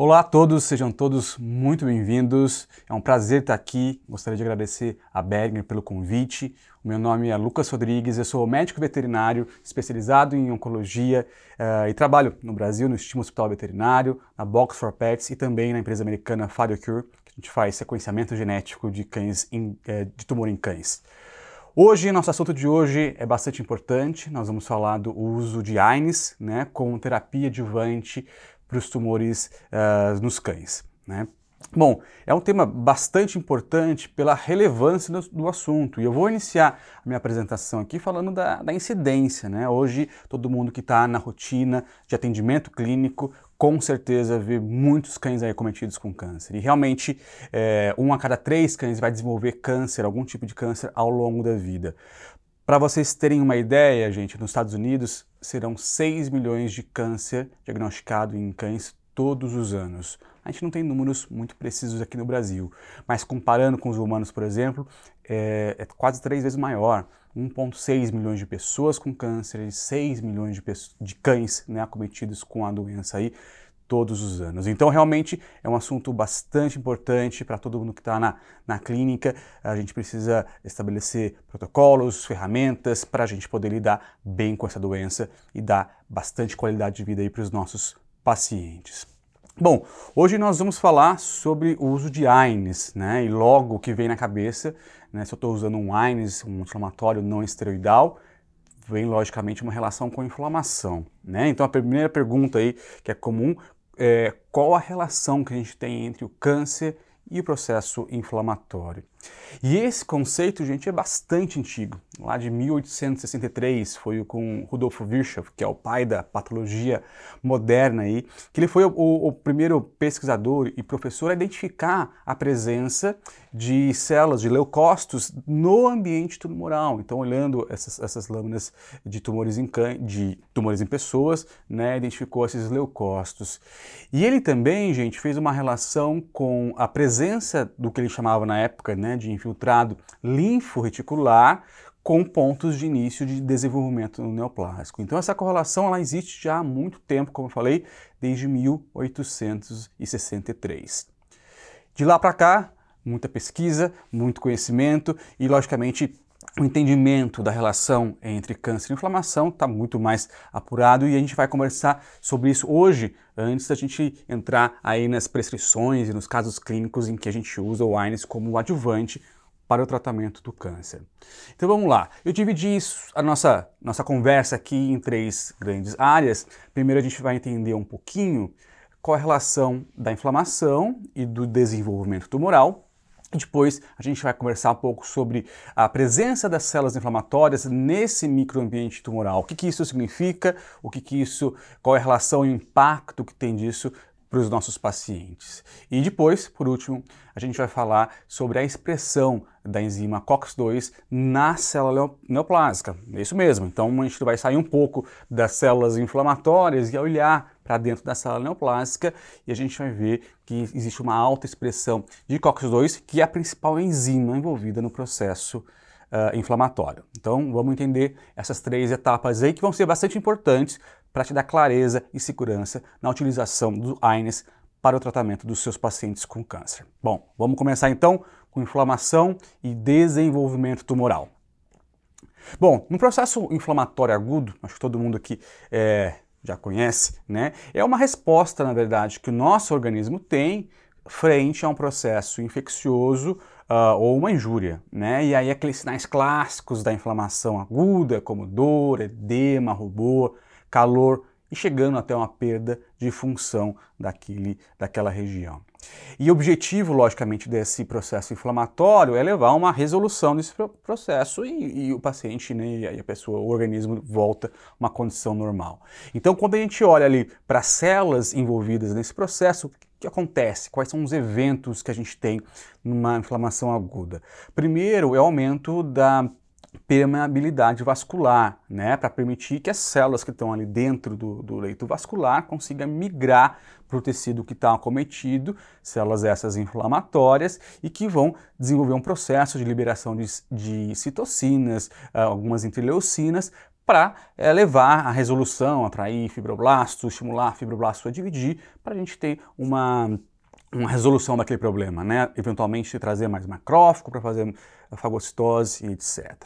Olá a todos, sejam todos muito bem-vindos. É um prazer estar aqui. Gostaria de agradecer a Bergner pelo convite. O meu nome é Lucas Rodrigues, eu sou médico veterinário especializado em oncologia uh, e trabalho no Brasil, no Estímulo Hospital Veterinário, na Box for Pets e também na empresa americana Fadiocure, que a gente faz sequenciamento genético de, cães em, eh, de tumor em cães. Hoje, nosso assunto de hoje é bastante importante. Nós vamos falar do uso de AINES né, com terapia adjuvante para os tumores uh, nos cães. Né? Bom, é um tema bastante importante pela relevância do, do, assunto e eu vou iniciar a minha apresentação aqui falando da, da incidência. Né? Hoje, todo mundo que está na rotina de atendimento clínico com certeza vê muitos cães aí cometidos com câncer. E realmente, é, um a cada três cães vai desenvolver câncer, algum tipo de câncer, ao longo da vida. Para vocês terem uma ideia, gente, nos Estados Unidos, serão 6 milhões de câncer diagnosticado em cães todos os anos. A gente não tem números muito precisos aqui no Brasil, mas comparando com os humanos, por exemplo, é, é quase três vezes maior. 1,6 milhões de pessoas com câncer e 6 milhões de, de cães né, acometidos com a doença aí todos os anos. Então, realmente é um assunto bastante importante para todo mundo que está na, na clínica. A gente precisa estabelecer protocolos, ferramentas para a gente poder lidar bem com essa doença e dar bastante qualidade de vida para os nossos pacientes. Bom, hoje nós vamos falar sobre o uso de AINES, né? E logo o que vem na cabeça, né? Se eu estou usando um AINES, um inflamatório não esteroidal, vem logicamente uma relação com inflamação, né? Então a primeira pergunta aí que é comum, é, qual a relação que a gente tem entre o câncer e o processo inflamatório. E esse conceito, gente, é bastante antigo. Lá de 1863 foi com Rudolf Virchow, que é o pai da patologia moderna aí, que ele foi o, o, primeiro pesquisador e professor a identificar a presença de células de leucócitos no ambiente tumoral. Então, olhando essas, essas lâminas de tumores em can... de tumores em pessoas, né, identificou esses leucócitos. E ele também, gente, fez uma relação com a presença do que ele chamava na época, né, né, de infiltrado linforreticular com pontos de início de desenvolvimento neoplásico. Então essa correlação ela existe já há muito tempo, como eu falei, desde 1863. De lá para cá, muita pesquisa, muito conhecimento e logicamente o entendimento da relação entre câncer e inflamação está muito mais apurado e a gente vai conversar sobre isso hoje, antes da gente entrar aí nas prescrições e nos casos clínicos em que a gente usa o AINES como adjuvante para o tratamento do câncer. Então vamos lá, eu dividi isso, a nossa, nossa conversa aqui em três grandes áreas. Primeiro a gente vai entender um pouquinho qual a relação da inflamação e do desenvolvimento tumoral. Depois a gente vai conversar um pouco sobre a presença das células inflamatórias nesse microambiente tumoral. O que, que isso significa? O que, que isso, qual é a relação e o impacto que tem disso para os nossos pacientes. E depois, por último, a gente vai falar sobre a expressão da enzima COX-2 na célula neoplásica. É isso mesmo. Então a gente vai sair um pouco das células inflamatórias e olhar para dentro da célula neoplásica e a gente vai ver que existe uma alta expressão de COX-2, que é a principal enzima envolvida no processo Uh, inflamatório. Então, vamos entender essas três etapas aí que vão ser bastante importantes para te dar clareza e segurança na utilização do AINES para o tratamento dos seus pacientes com câncer. Bom, vamos começar então com inflamação e desenvolvimento tumoral. Bom, no processo inflamatório agudo, acho que todo mundo aqui é, já conhece, né? É uma resposta, na verdade, que o nosso organismo tem frente a um processo infeccioso uh, ou uma injúria, né? E aí aqueles sinais clássicos da inflamação aguda, como dor, edema, rubor, calor e chegando até uma perda de função daquele, daquela região. E o objetivo, logicamente, desse processo inflamatório é levar a uma resolução desse processo e, e o paciente né, e a pessoa, o organismo volta a uma condição normal. Então, quando a gente olha ali para as células envolvidas nesse processo, o que acontece? Quais são os eventos que a gente tem numa inflamação aguda? Primeiro, é o aumento da permeabilidade vascular, né, para permitir que as células que estão ali dentro do, do leito vascular consigam migrar para o tecido que está acometido, células essas inflamatórias, e que vão desenvolver um processo de liberação de, de citocinas, ah, algumas interleucinas, para é, eh, levar a resolução, atrair fibroblastos, estimular fibroblastos a dividir, para a gente ter uma, uma resolução daquele problema, né? Eventualmente trazer mais macrófago para fazer ah, fagocitose, e etc.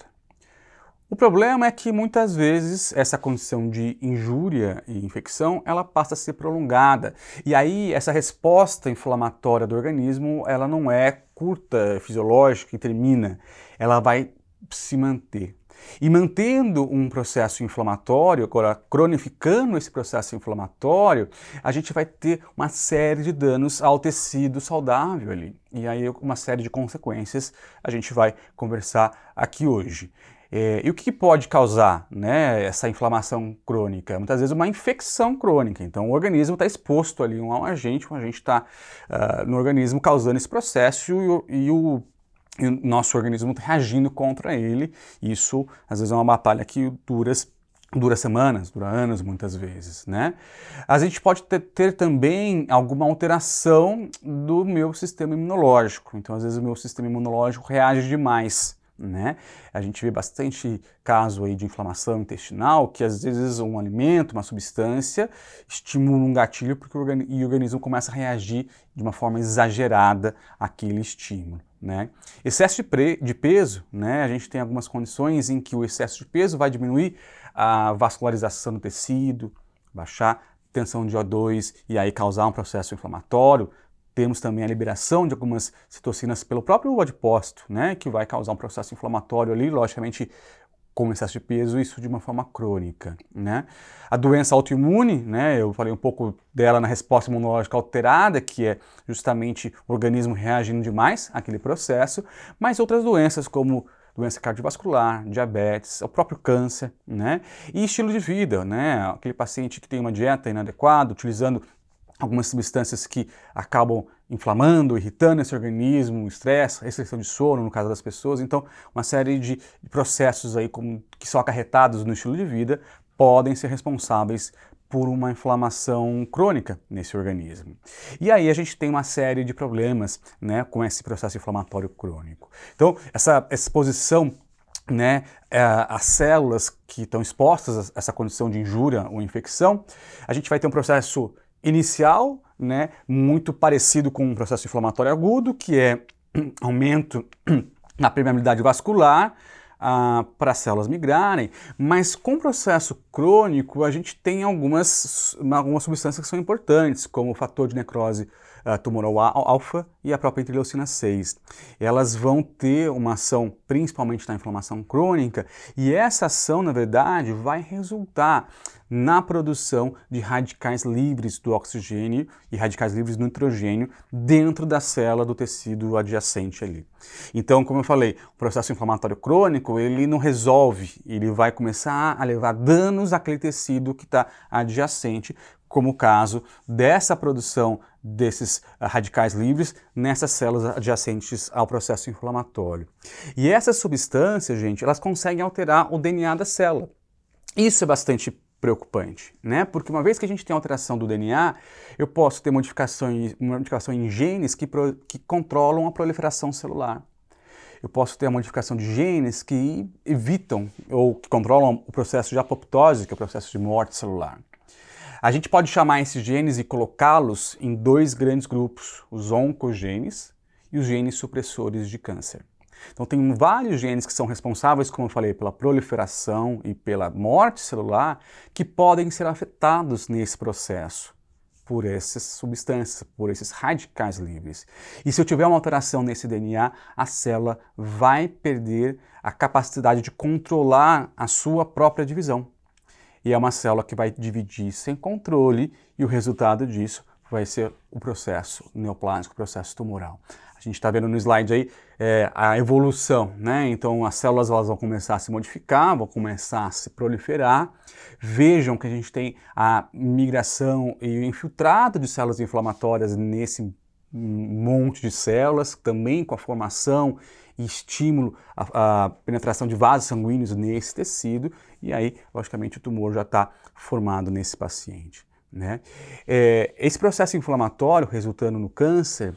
O problema é que muitas vezes essa condição de injúria e infecção, ela passa a ser prolongada. E aí essa resposta inflamatória do organismo, ela não é curta, fisiológica e termina. Ela vai se manter. E mantendo um processo inflamatório, agora cronificando esse processo inflamatório, a gente vai ter uma série de danos ao tecido saudável ali. E aí uma série de consequências a gente vai conversar aqui hoje. É, e o que pode causar né, essa inflamação crônica? Muitas vezes uma infecção crônica. Então, o organismo está exposto ali a um agente, um agente está uh, ah, no organismo causando esse processo e, e o e o nosso organismo tá reagindo contra ele. Isso às vezes é uma batalha que dura, dura semanas, dura anos muitas vezes, né? A gente pode ter, ter, também alguma alteração do meu sistema imunológico. Então, às vezes o meu sistema imunológico reage demais né? A gente vê bastante caso aí de inflamação intestinal, que às vezes um alimento, uma substância, estimula um gatilho porque o e o organismo começa a reagir de uma forma exagerada àquele estímulo. Né? Excesso de, de peso, né? a gente tem algumas condições em que o excesso de peso vai diminuir a vascularização do tecido, baixar tensão de O2 e aí causar um processo inflamatório, temos também a liberação de algumas citocinas pelo próprio adipócito, né, que vai causar um processo inflamatório ali, logicamente com excesso de peso, isso de uma forma crônica, né? A doença autoimune, né? Eu falei um pouco dela na resposta imunológica alterada, que é justamente o organismo reagindo demais àquele processo, mas outras doenças como doença cardiovascular, diabetes, o próprio câncer, né? E estilo de vida, né? Aquele paciente que tem uma dieta inadequada, utilizando algumas substâncias que acabam inflamando, irritando esse organismo, estresse, restrição de sono no caso das pessoas. Então, uma série de processos aí como, que são acarretados no estilo de vida podem ser responsáveis por uma inflamação crônica nesse organismo. E aí a gente tem uma série de problemas né, com esse processo inflamatório crônico. Então, essa exposição né, é, às células que estão expostas a essa condição de injúria ou infecção, a gente vai ter um processo inicial, né, muito parecido com um processo inflamatório agudo, que é aumento na permeabilidade vascular ah, para as células migrarem, mas com o processo crônico a gente tem algumas, algumas substâncias que são importantes, como o fator de necrose a tumoral alfa e a própria interleucina 6. Elas vão ter uma ação principalmente na inflamação crônica e essa ação, na verdade, vai resultar na produção de radicais livres do oxigênio e radicais livres do nitrogênio dentro da célula do tecido adjacente ali. Então, como eu falei, o processo inflamatório crônico, ele não resolve, ele vai começar a levar danos àquele tecido que está adjacente, como o caso dessa produção desses eh, radicais livres nessas células adjacentes ao processo inflamatório. E essas substâncias, gente, elas conseguem alterar o DNA da célula. Isso é bastante preocupante, né? Porque uma vez que a gente tem alteração do DNA, eu posso ter modificações, modificação em genes que, pro, que controlam a proliferação celular. Eu posso ter a modificação de genes que evitam ou que controlam o processo de apoptose, que é o processo de morte celular. A gente pode chamar esses genes e colocá-los em dois grandes grupos, os oncogenes e os genes supressores de câncer. Então tem vários genes que são responsáveis, como eu falei, pela proliferação e pela morte celular, que podem ser afetados nesse processo por essas substâncias, por esses radicais livres. E se eu tiver uma alteração nesse DNA, a célula vai perder a capacidade de controlar a sua própria divisão. E é uma célula que vai dividir sem controle e o resultado disso vai ser o processo neoplásico, o processo tumoral. A gente está vendo no slide aí é, a evolução, né? Então as células elas vão começar a se modificar, vão começar a se proliferar. Vejam que a gente tem a migração e o infiltrado de células inflamatórias nesse monte de células, também com a formação e estímulo a à penetração de vasos sanguíneos nesse tecido e aí, logicamente, o tumor já está formado nesse paciente. Né? É, esse processo inflamatório resultando no câncer,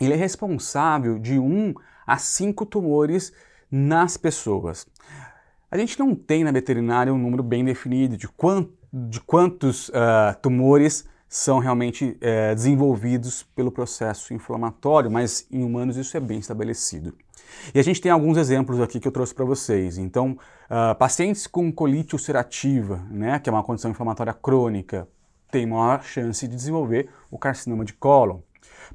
ele é responsável de 1 a 5 tumores nas pessoas. A gente não tem na veterinária um número bem definido de, quant, de quantos uh, tumores são realmente uh, desenvolvidos pelo processo inflamatório, mas em humanos isso é bem estabelecido. E a gente tem alguns exemplos aqui que eu trouxe para vocês. Então, uh, pacientes com colite ulcerativa, né, que é uma condição inflamatória crônica, têm maior chance de desenvolver o carcinoma de cólon.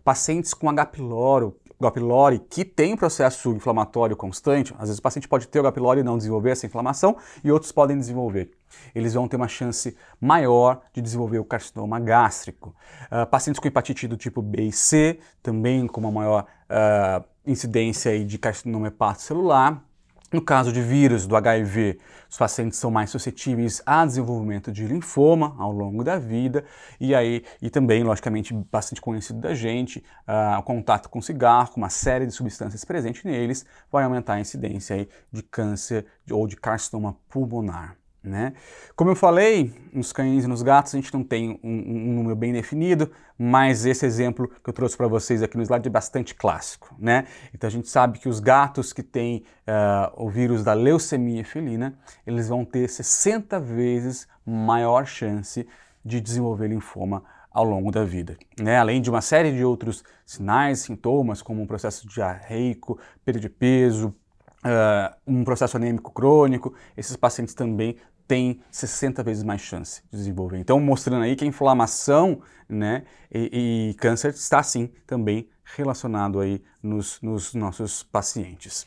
Pacientes com H. pylori, H. pylori que tem processo inflamatório constante, às vezes o paciente pode ter o H. pylori e não desenvolver essa inflamação, e outros podem desenvolver. Eles vão ter uma chance maior de desenvolver o carcinoma gástrico. Uh, pacientes com hepatite do tipo B e C, também com uma maior uh, incidência aí de carcinoma hepato celular. No caso de vírus do HIV, os pacientes são mais suscetíveis a desenvolvimento de linfoma ao longo da vida e aí e também, logicamente, bastante conhecido da gente, uh, o contato com cigarro, com uma série de substâncias presentes neles, vai aumentar a incidência aí de câncer ou de carcinoma pulmonar. Né? Como eu falei, nos cães e nos gatos a gente não tem um, um número bem definido, mas esse exemplo que eu trouxe para vocês aqui no slide é bastante clássico. Né? Então a gente sabe que os gatos que têm uh, o vírus da leucemia felina, eles vão ter 60 vezes maior chance de desenvolver linfoma ao longo da vida. Né? Além de uma série de outros sinais, sintomas, como um processo diarreico, perda de peso, uh, um processo anêmico crônico, esses pacientes também têm 60 vezes mais chance de desenvolver. Então, mostrando aí que a inflamação né, e, e câncer está sim também relacionado aí nos, nos nossos pacientes.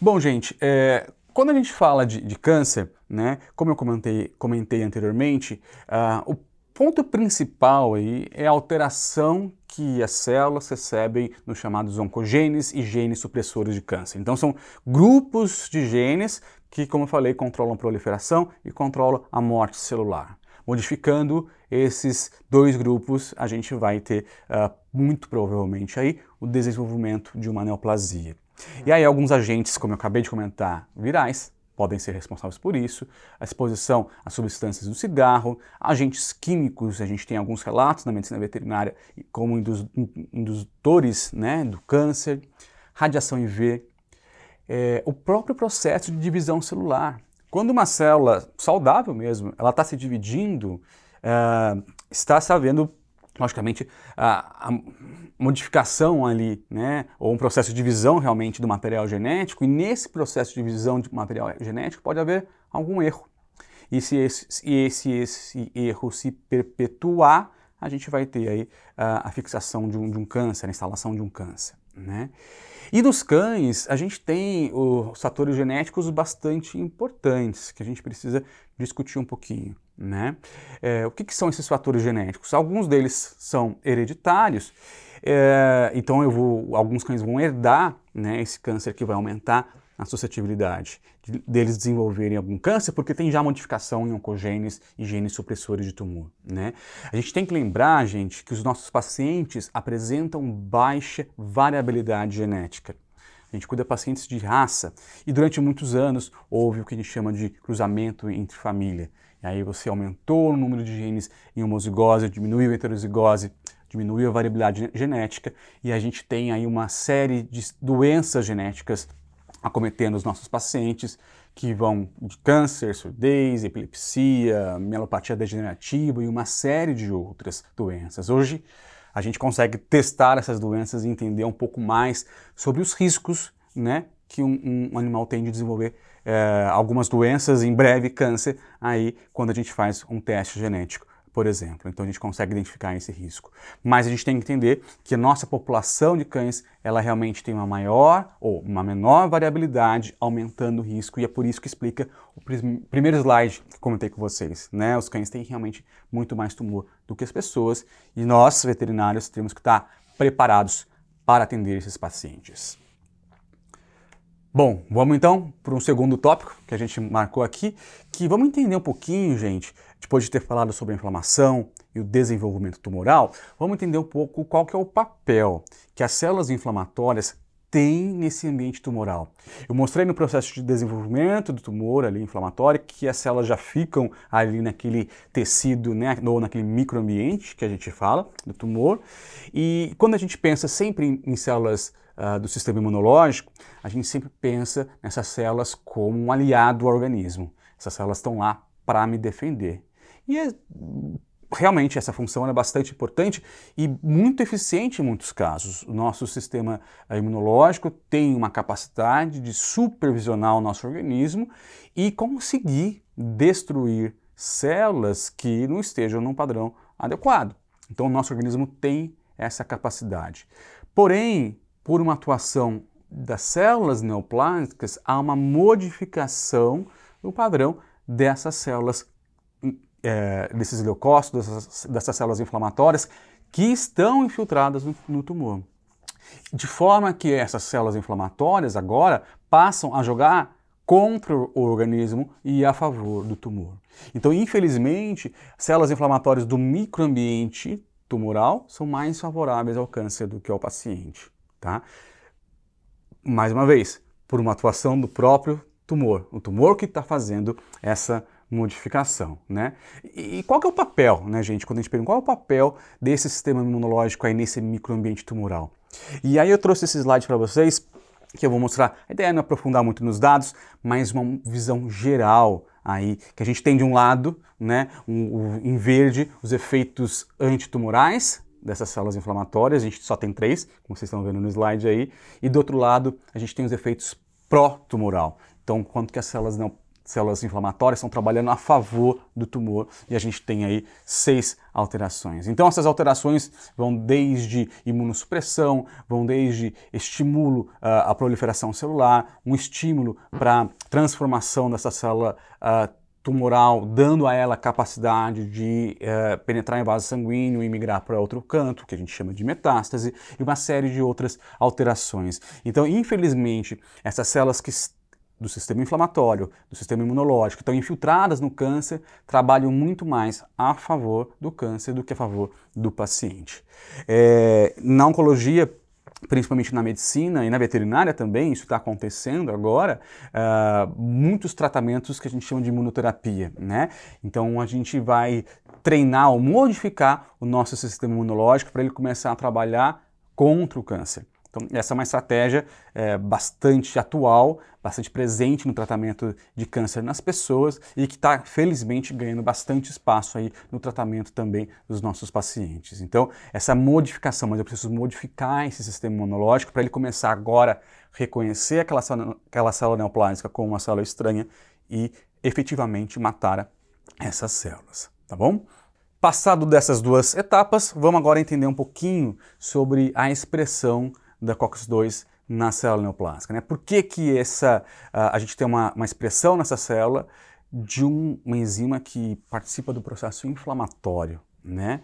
Bom, gente, é, quando a gente fala de, de, câncer, né, como eu comentei, comentei anteriormente, uh, o ponto principal aí é a alteração que as células recebem nos chamados oncogenes e genes supressores de câncer. Então são grupos de genes que, como eu falei, controlam a proliferação e controlam a morte celular. Modificando esses dois grupos, a gente vai ter uh, muito provavelmente aí o desenvolvimento de uma neoplasia. E aí alguns agentes, como eu acabei de comentar, virais, podem ser responsáveis por isso, a exposição a substâncias do cigarro, agentes químicos, a gente tem alguns relatos na medicina veterinária como indutores né, do câncer, radiação IV, é, o próprio processo de divisão celular. Quando uma célula saudável mesmo, ela está se dividindo, uh, está se havendo, logicamente, uh, modificação ali, né, ou um processo de divisão realmente do material genético, e nesse processo de divisão de material genético pode haver algum erro. E se esse, esse, esse erro se perpetuar, a gente vai ter aí a, ah, a fixação de um, de um câncer, a instalação de um câncer. Né? E nos cães, a gente tem os fatores genéticos bastante importantes que a gente precisa discutir um pouquinho. Né? É, o que, que, são esses fatores genéticos? Alguns deles são hereditários é, então eu vou, alguns cães vão herdar né, esse câncer que vai aumentar a suscetibilidade de, deles desenvolverem algum câncer, porque tem já modificação em oncogênes e genes supressores de tumor. Né? A gente tem que lembrar, gente, que os nossos pacientes apresentam baixa variabilidade genética. A gente cuida pacientes de raça e durante muitos anos houve o que a gente chama de cruzamento entre família. E aí você aumentou o número de genes em homozigose, diminuiu a heterozigose, diminui a variabilidade genética e a gente tem aí uma série de doenças genéticas acometendo os nossos pacientes, que vão de câncer, surdez, epilepsia, mielopatia degenerativa e uma série de outras doenças. Hoje a gente consegue testar essas doenças e entender um pouco mais sobre os riscos né, que um, um animal tem de desenvolver é, algumas doenças, em breve câncer, aí quando a gente faz um teste genético por exemplo. Então a gente consegue identificar esse risco. Mas a gente tem que entender que a nossa população de cães, ela realmente tem uma maior ou uma menor variabilidade, aumentando o risco, e é por isso que explica o primeiro slide que comentei com vocês, né? Os cães têm realmente muito mais tumor do que as pessoas, e nós, veterinários, temos que estar preparados para atender esses pacientes. Bom, vamos então para um segundo tópico que a gente marcou aqui, que vamos entender um pouquinho, gente, depois de ter falado sobre a inflamação e o desenvolvimento tumoral, vamos entender um pouco qual que é o papel que as células inflamatórias têm nesse ambiente tumoral. Eu mostrei no processo de desenvolvimento do tumor ali inflamatório que as células já ficam ali naquele tecido, né, ou naquele microambiente que a gente fala do tumor. E quando a gente pensa sempre em, em células uh, do sistema imunológico, a gente sempre pensa nessas células como um aliado ao organismo. Essas células estão lá para me defender. E é, realmente essa função é bastante importante e muito eficiente em muitos casos. O nosso sistema ah, imunológico tem uma capacidade de supervisionar o nosso organismo e conseguir destruir células que não estejam num padrão adequado. Então, o nosso organismo tem essa capacidade. Porém, por uma atuação das células neoplásicas, há uma modificação do padrão dessas células, é, desses leucócitos, dessas, dessas, células inflamatórias que estão infiltradas no, no tumor. De forma que essas células inflamatórias agora passam a jogar contra o organismo e a favor do tumor. Então, infelizmente, células inflamatórias do microambiente tumoral são mais favoráveis ao câncer do que ao paciente. Tá? Mais uma vez, por uma atuação do próprio tumor, o tumor que está fazendo essa modificação, né? E qual que é o papel, né, gente? Quando a gente pergunta qual é o papel desse sistema imunológico aí nesse microambiente tumoral? E aí eu trouxe esse slide para vocês que eu vou mostrar. A ideia é não aprofundar muito nos dados, mas uma visão geral aí que a gente tem de um lado, né, um, um, em verde os efeitos antitumorais, dessas células inflamatórias, a gente só tem três, como vocês estão vendo no slide aí, e do outro lado a gente tem os efeitos pró-tumoral. Então, quanto que as células não células inflamatórias estão trabalhando a favor do tumor e a gente tem aí seis alterações. Então essas alterações vão desde imunossupressão, vão desde estímulo uh, à proliferação celular, um estímulo para transformação dessa célula uh, tumoral, dando a ela capacidade de eh, penetrar em vaso sanguíneo e migrar para outro canto, que a gente chama de metástase, e uma série de outras alterações. Então, infelizmente, essas células que do sistema inflamatório, do sistema imunológico, estão infiltradas no câncer, trabalham muito mais a favor do câncer do que a favor do paciente. É, na oncologia, principalmente na medicina e na veterinária também, isso está acontecendo agora, uh, muitos tratamentos que a gente chama de imunoterapia, né? Então a gente vai treinar ou modificar o nosso sistema imunológico para ele começar a trabalhar contra o câncer. Então, essa é uma estratégia é, bastante atual, bastante presente no tratamento de câncer nas pessoas e que está, felizmente, ganhando bastante espaço aí no tratamento também dos nossos pacientes. Então, essa modificação, mas eu preciso modificar esse sistema imunológico para ele começar agora a reconhecer aquela célula, aquela célula neoplásica como uma célula estranha e efetivamente matar essas células, tá bom? Passado dessas duas etapas, vamos agora entender um pouquinho sobre a expressão da COX-2 na célula neoplásica, Né? Por que, que essa, a, a gente tem uma, uma expressão nessa célula de um, uma enzima que participa do processo inflamatório? Né?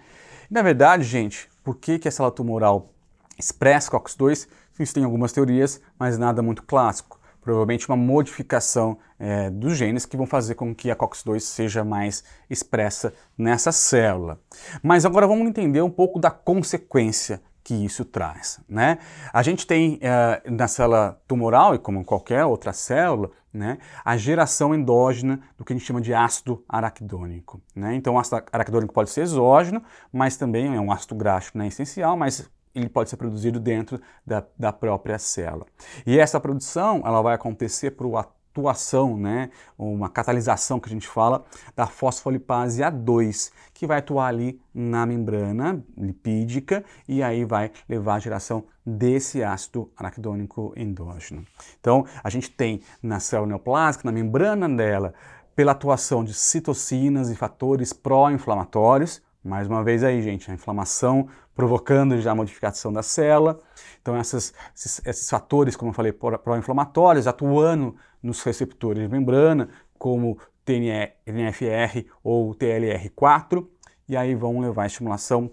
Na verdade, gente, por que, que a célula tumoral expressa COX-2? Isso tem algumas teorias, mas nada muito clássico. Provavelmente uma modificação é, dos genes que vão fazer com que a COX-2 seja mais expressa nessa célula. Mas agora vamos entender um pouco da consequência que isso traz, né? A gente tem uh, na célula tumoral, e como em qualquer outra célula, né, a geração endógena do que a gente chama de ácido araquidônico. Né? Então, o ácido araquidônico pode ser exógeno, mas também é um ácido graxo né, essencial, mas ele pode ser produzido dentro da, da própria célula. E essa produção ela vai acontecer por atuação, né, uma catalisação que a gente fala da fosfolipase A2, que vai atuar ali na membrana lipídica e aí vai levar à geração desse ácido araquidônico endógeno. Então, a gente tem na célula neoplásica, na membrana dela, pela atuação de citocinas e fatores pró-inflamatórios, mais uma vez aí, gente, a inflamação provocando já a modificação da célula então, essas, esses, esses, fatores, como eu falei, pró-inflamatórios, atuando nos receptores de membrana, como TNFR ou TLR4, e aí vão levar à estimulação,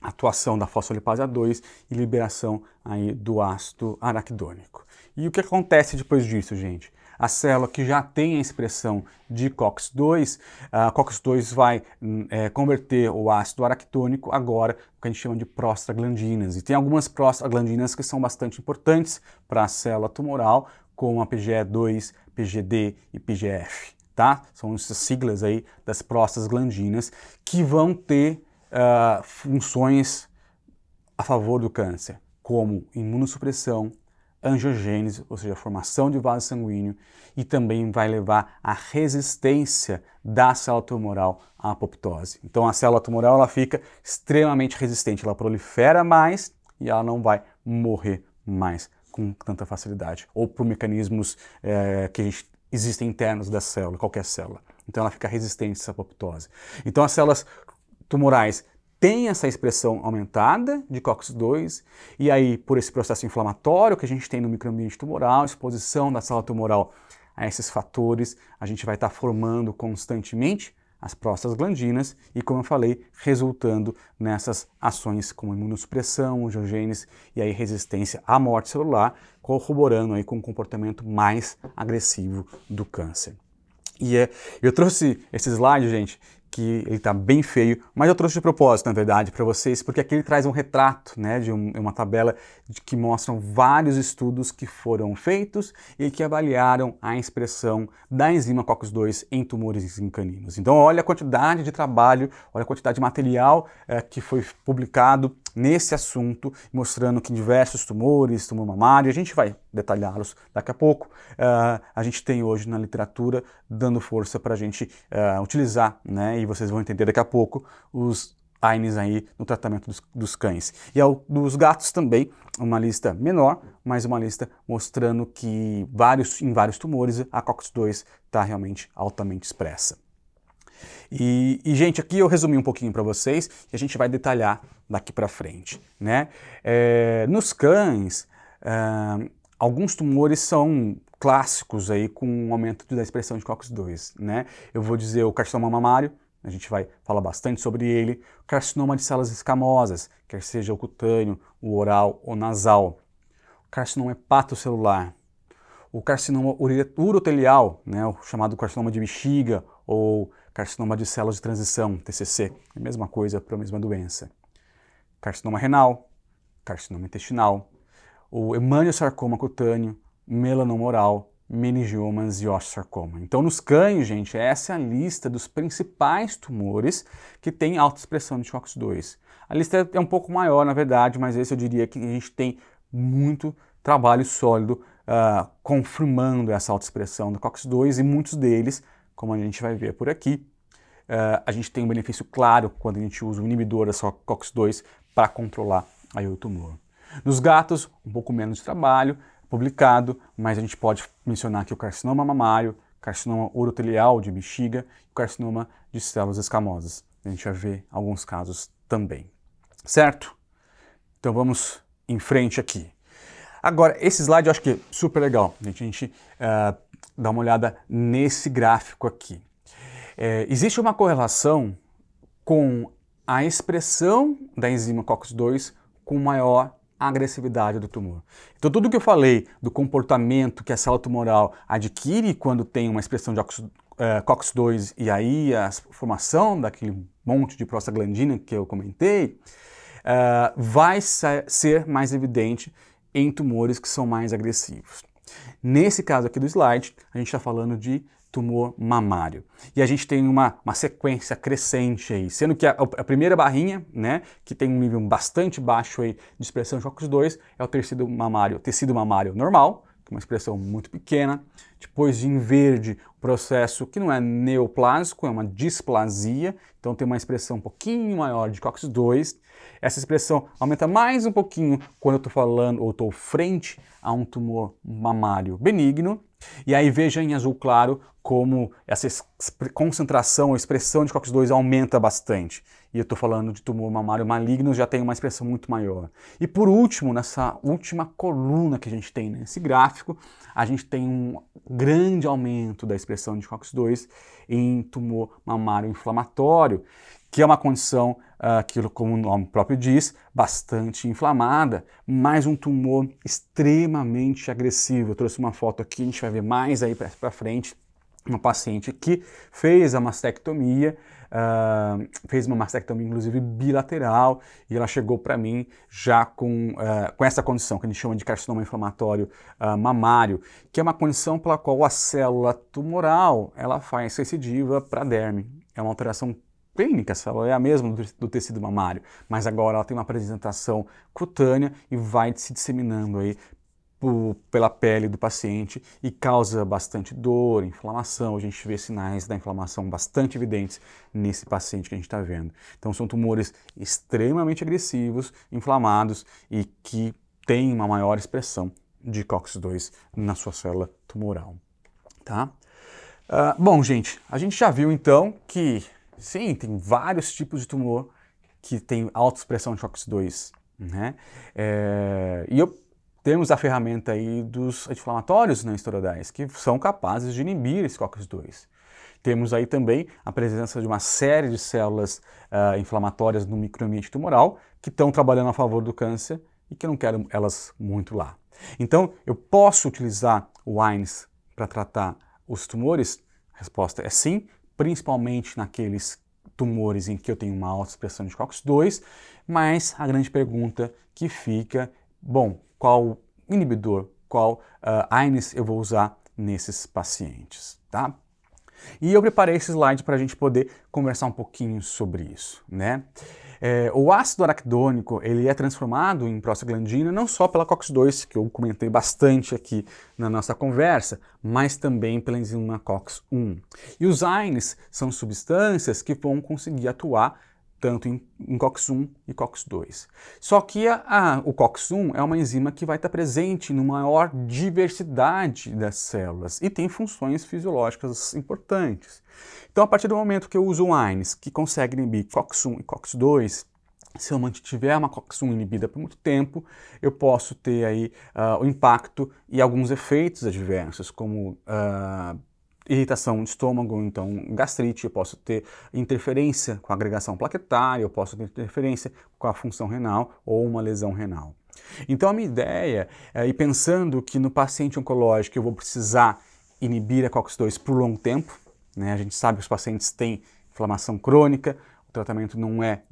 atuação da fosfolipase A2 e liberação aí do ácido araquidônico. E o que acontece depois disso, gente? a célula que já tem a expressão de COX-2, a ah, COX-2 vai hum, é, converter o ácido aractônico agora o que a gente chama de prostaglandinas. E tem algumas prostaglandinas que são bastante importantes para a célula tumoral, como a PGE2, PGD e PGF. Tá? São essas siglas aí das prostaglandinas que vão ter uh, funções a favor do câncer, como imunossupressão, angiogênese, ou seja, a formação de vaso sanguíneo, e também vai levar à resistência da célula tumoral à apoptose. Então a célula tumoral ela fica extremamente resistente, ela prolifera mais e ela não vai morrer mais com tanta facilidade, ou por mecanismos é, que gente, existem internos da célula, qualquer célula. Então ela fica resistente à apoptose. Então as células tumorais tem essa expressão aumentada de COX-2, e aí por esse processo inflamatório que a gente tem no microambiente tumoral, exposição da sala tumoral a esses fatores, a gente vai estar tá formando constantemente as prostaglandinas e, como eu falei, resultando nessas ações como imunossupressão, angiogênese e aí resistência à morte celular, corroborando aí com um comportamento mais agressivo do câncer. E é, eu trouxe esse slide, gente, que ele está bem feio, mas eu trouxe de propósito, na verdade, para vocês, porque aqui ele traz um retrato, né, de um, uma tabela de que mostram vários estudos que foram feitos e que avaliaram a expressão da enzima COX-2 em tumores em caninos. Então, olha a quantidade de trabalho, olha a quantidade de material é, que foi publicado nesse assunto, mostrando que diversos tumores, tumor mamário, a gente vai detalhá-los daqui a pouco, uh, a gente tem hoje na literatura dando força para a gente uh, utilizar, né, e vocês vão entender daqui a pouco os Aines aí no tratamento dos, dos cães. E ao, dos gatos também, uma lista menor, mas uma lista mostrando que vários, em vários tumores a COX-2 está realmente altamente expressa. E, e, gente, aqui eu resumi um pouquinho para vocês e a gente vai detalhar daqui para frente. Né? É, nos cães, é, alguns tumores são clássicos aí com um aumento da expressão de COX-2. Né? Eu vou dizer o carcinoma mamário, a gente vai falar bastante sobre ele, o carcinoma de células escamosas, quer seja o cutâneo, o oral ou nasal, o carcinoma hepatocelular, o carcinoma urotelial, né, o chamado carcinoma de bexiga ou carcinoma de células de transição, TCC, é a mesma coisa para a mesma doença. Carcinoma renal, carcinoma intestinal, o hemaniosarcoma cutâneo, melanoma oral, meningiomas e osteosarcoma. Então, nos cães, gente, essa é a lista dos principais tumores que têm alta expressão de cox 2 A lista é um pouco maior, na verdade, mas esse eu diria que a gente tem muito trabalho sólido uh, confirmando essa alta expressão do COX-2 e muitos deles, como a gente vai ver por aqui, uh, a gente tem um benefício claro quando a gente usa o inibidor da COX-2 para controlar aí o tumor. Nos gatos, um pouco menos de trabalho, publicado, mas a gente pode mencionar aqui o carcinoma mamário, carcinoma urotelial de bexiga e carcinoma de células escamosas. A gente vai ver alguns casos também. Certo? Então vamos em frente aqui. Agora, esse slide eu acho que é super legal. A gente, a gente uh, dá uma olhada nesse gráfico aqui. É, existe uma correlação com a expressão da enzima COX-2 com maior a agressividade do tumor. Então, tudo que eu falei do comportamento que a célula tumoral adquire quando tem uma expressão de é, COX-2 e aí a formação daquele monte de prostaglandina que eu comentei, é, vai ser mais evidente em tumores que são mais agressivos. Nesse caso aqui do slide, a gente está falando de tumor mamário. E a gente tem uma, uma sequência crescente aí, sendo que a, a, primeira barrinha, né, que tem um nível bastante baixo aí de expressão de COX-2, é o tecido mamário, tecido mamário normal, com uma expressão muito pequena. Depois, em verde, o processo que não é neoplásico, é uma displasia, então tem uma expressão um pouquinho maior de COX-2. Essa expressão aumenta mais um pouquinho quando eu estou falando ou estou frente a um tumor mamário benigno. E aí veja em azul claro como essa concentração, expressão de COX-2 aumenta bastante. E eu estou falando de tumor mamário maligno, já tem uma expressão muito maior. E por último, nessa última coluna que a gente tem nesse gráfico, a gente tem um grande aumento da expressão de COX-2 em tumor mamário inflamatório que é uma condição, ah, aquilo como o nome próprio diz, bastante inflamada, mais um tumor extremamente agressivo. Eu trouxe uma foto aqui, a gente vai ver mais aí para frente, uma paciente que fez a mastectomia, uh, fez uma mastectomia inclusive bilateral, e ela chegou para mim já com, uh, com essa condição que a gente chama de carcinoma inflamatório uh, mamário, que é uma condição pela qual a célula tumoral ela faz recidiva para a derme. É uma alteração clínica, essa é a mesma do, do tecido mamário, mas agora ela tem uma apresentação cutânea e vai se disseminando aí pela pele do paciente e causa bastante dor, inflamação. A gente vê sinais da inflamação bastante evidentes nesse paciente que a gente está vendo. Então, são tumores extremamente agressivos, inflamados e que têm uma maior expressão de COX-2 na sua célula tumoral. Tá? Uh, bom, gente, a gente já viu então que Sim, tem vários tipos de tumor que tem alta expressão de COX-2. Né? É, e eu, temos a ferramenta aí dos anti-inflamatórios não né, esteroidais, que são capazes de inibir esse COX-2. Temos aí também a presença de uma série de células uh, inflamatórias no microambiente tumoral que estão trabalhando a favor do câncer e que eu não quero elas muito lá. Então, eu posso utilizar o AINES para tratar os tumores? A resposta é sim, principalmente naqueles tumores em que eu tenho uma alta expressão de COX-2, mas a grande pergunta que fica, bom, qual inibidor, qual uh, ah, AINES eu vou usar nesses pacientes, tá? E eu preparei esse slide para a gente poder conversar um pouquinho sobre isso, né? É, o ácido araquidônico ele é transformado em prostaglandina não só pela COX-2, que eu comentei bastante aqui na nossa conversa, mas também pela enzima COX-1. E os AINES são substâncias que vão conseguir atuar tanto em, em COX-1 e COX-2. Só que a, a, o COX-1 é uma enzima que vai estar presente numa maior diversidade das células e tem funções fisiológicas importantes. Então, a partir do momento que eu uso um AINES que consegue inibir COX-1 e COX-2, se eu mantiver uma COX-1 inibida por muito tempo, eu posso ter aí uh, o impacto e alguns efeitos adversos, como uh, irritação de estômago, então gastrite, eu posso ter interferência com a agregação plaquetária, eu posso ter interferência com a função renal ou uma lesão renal. Então a minha ideia, é, e pensando que no paciente oncológico eu vou precisar inibir a COX-2 por longo tempo, né? a gente sabe que os pacientes têm inflamação crônica, o tratamento não é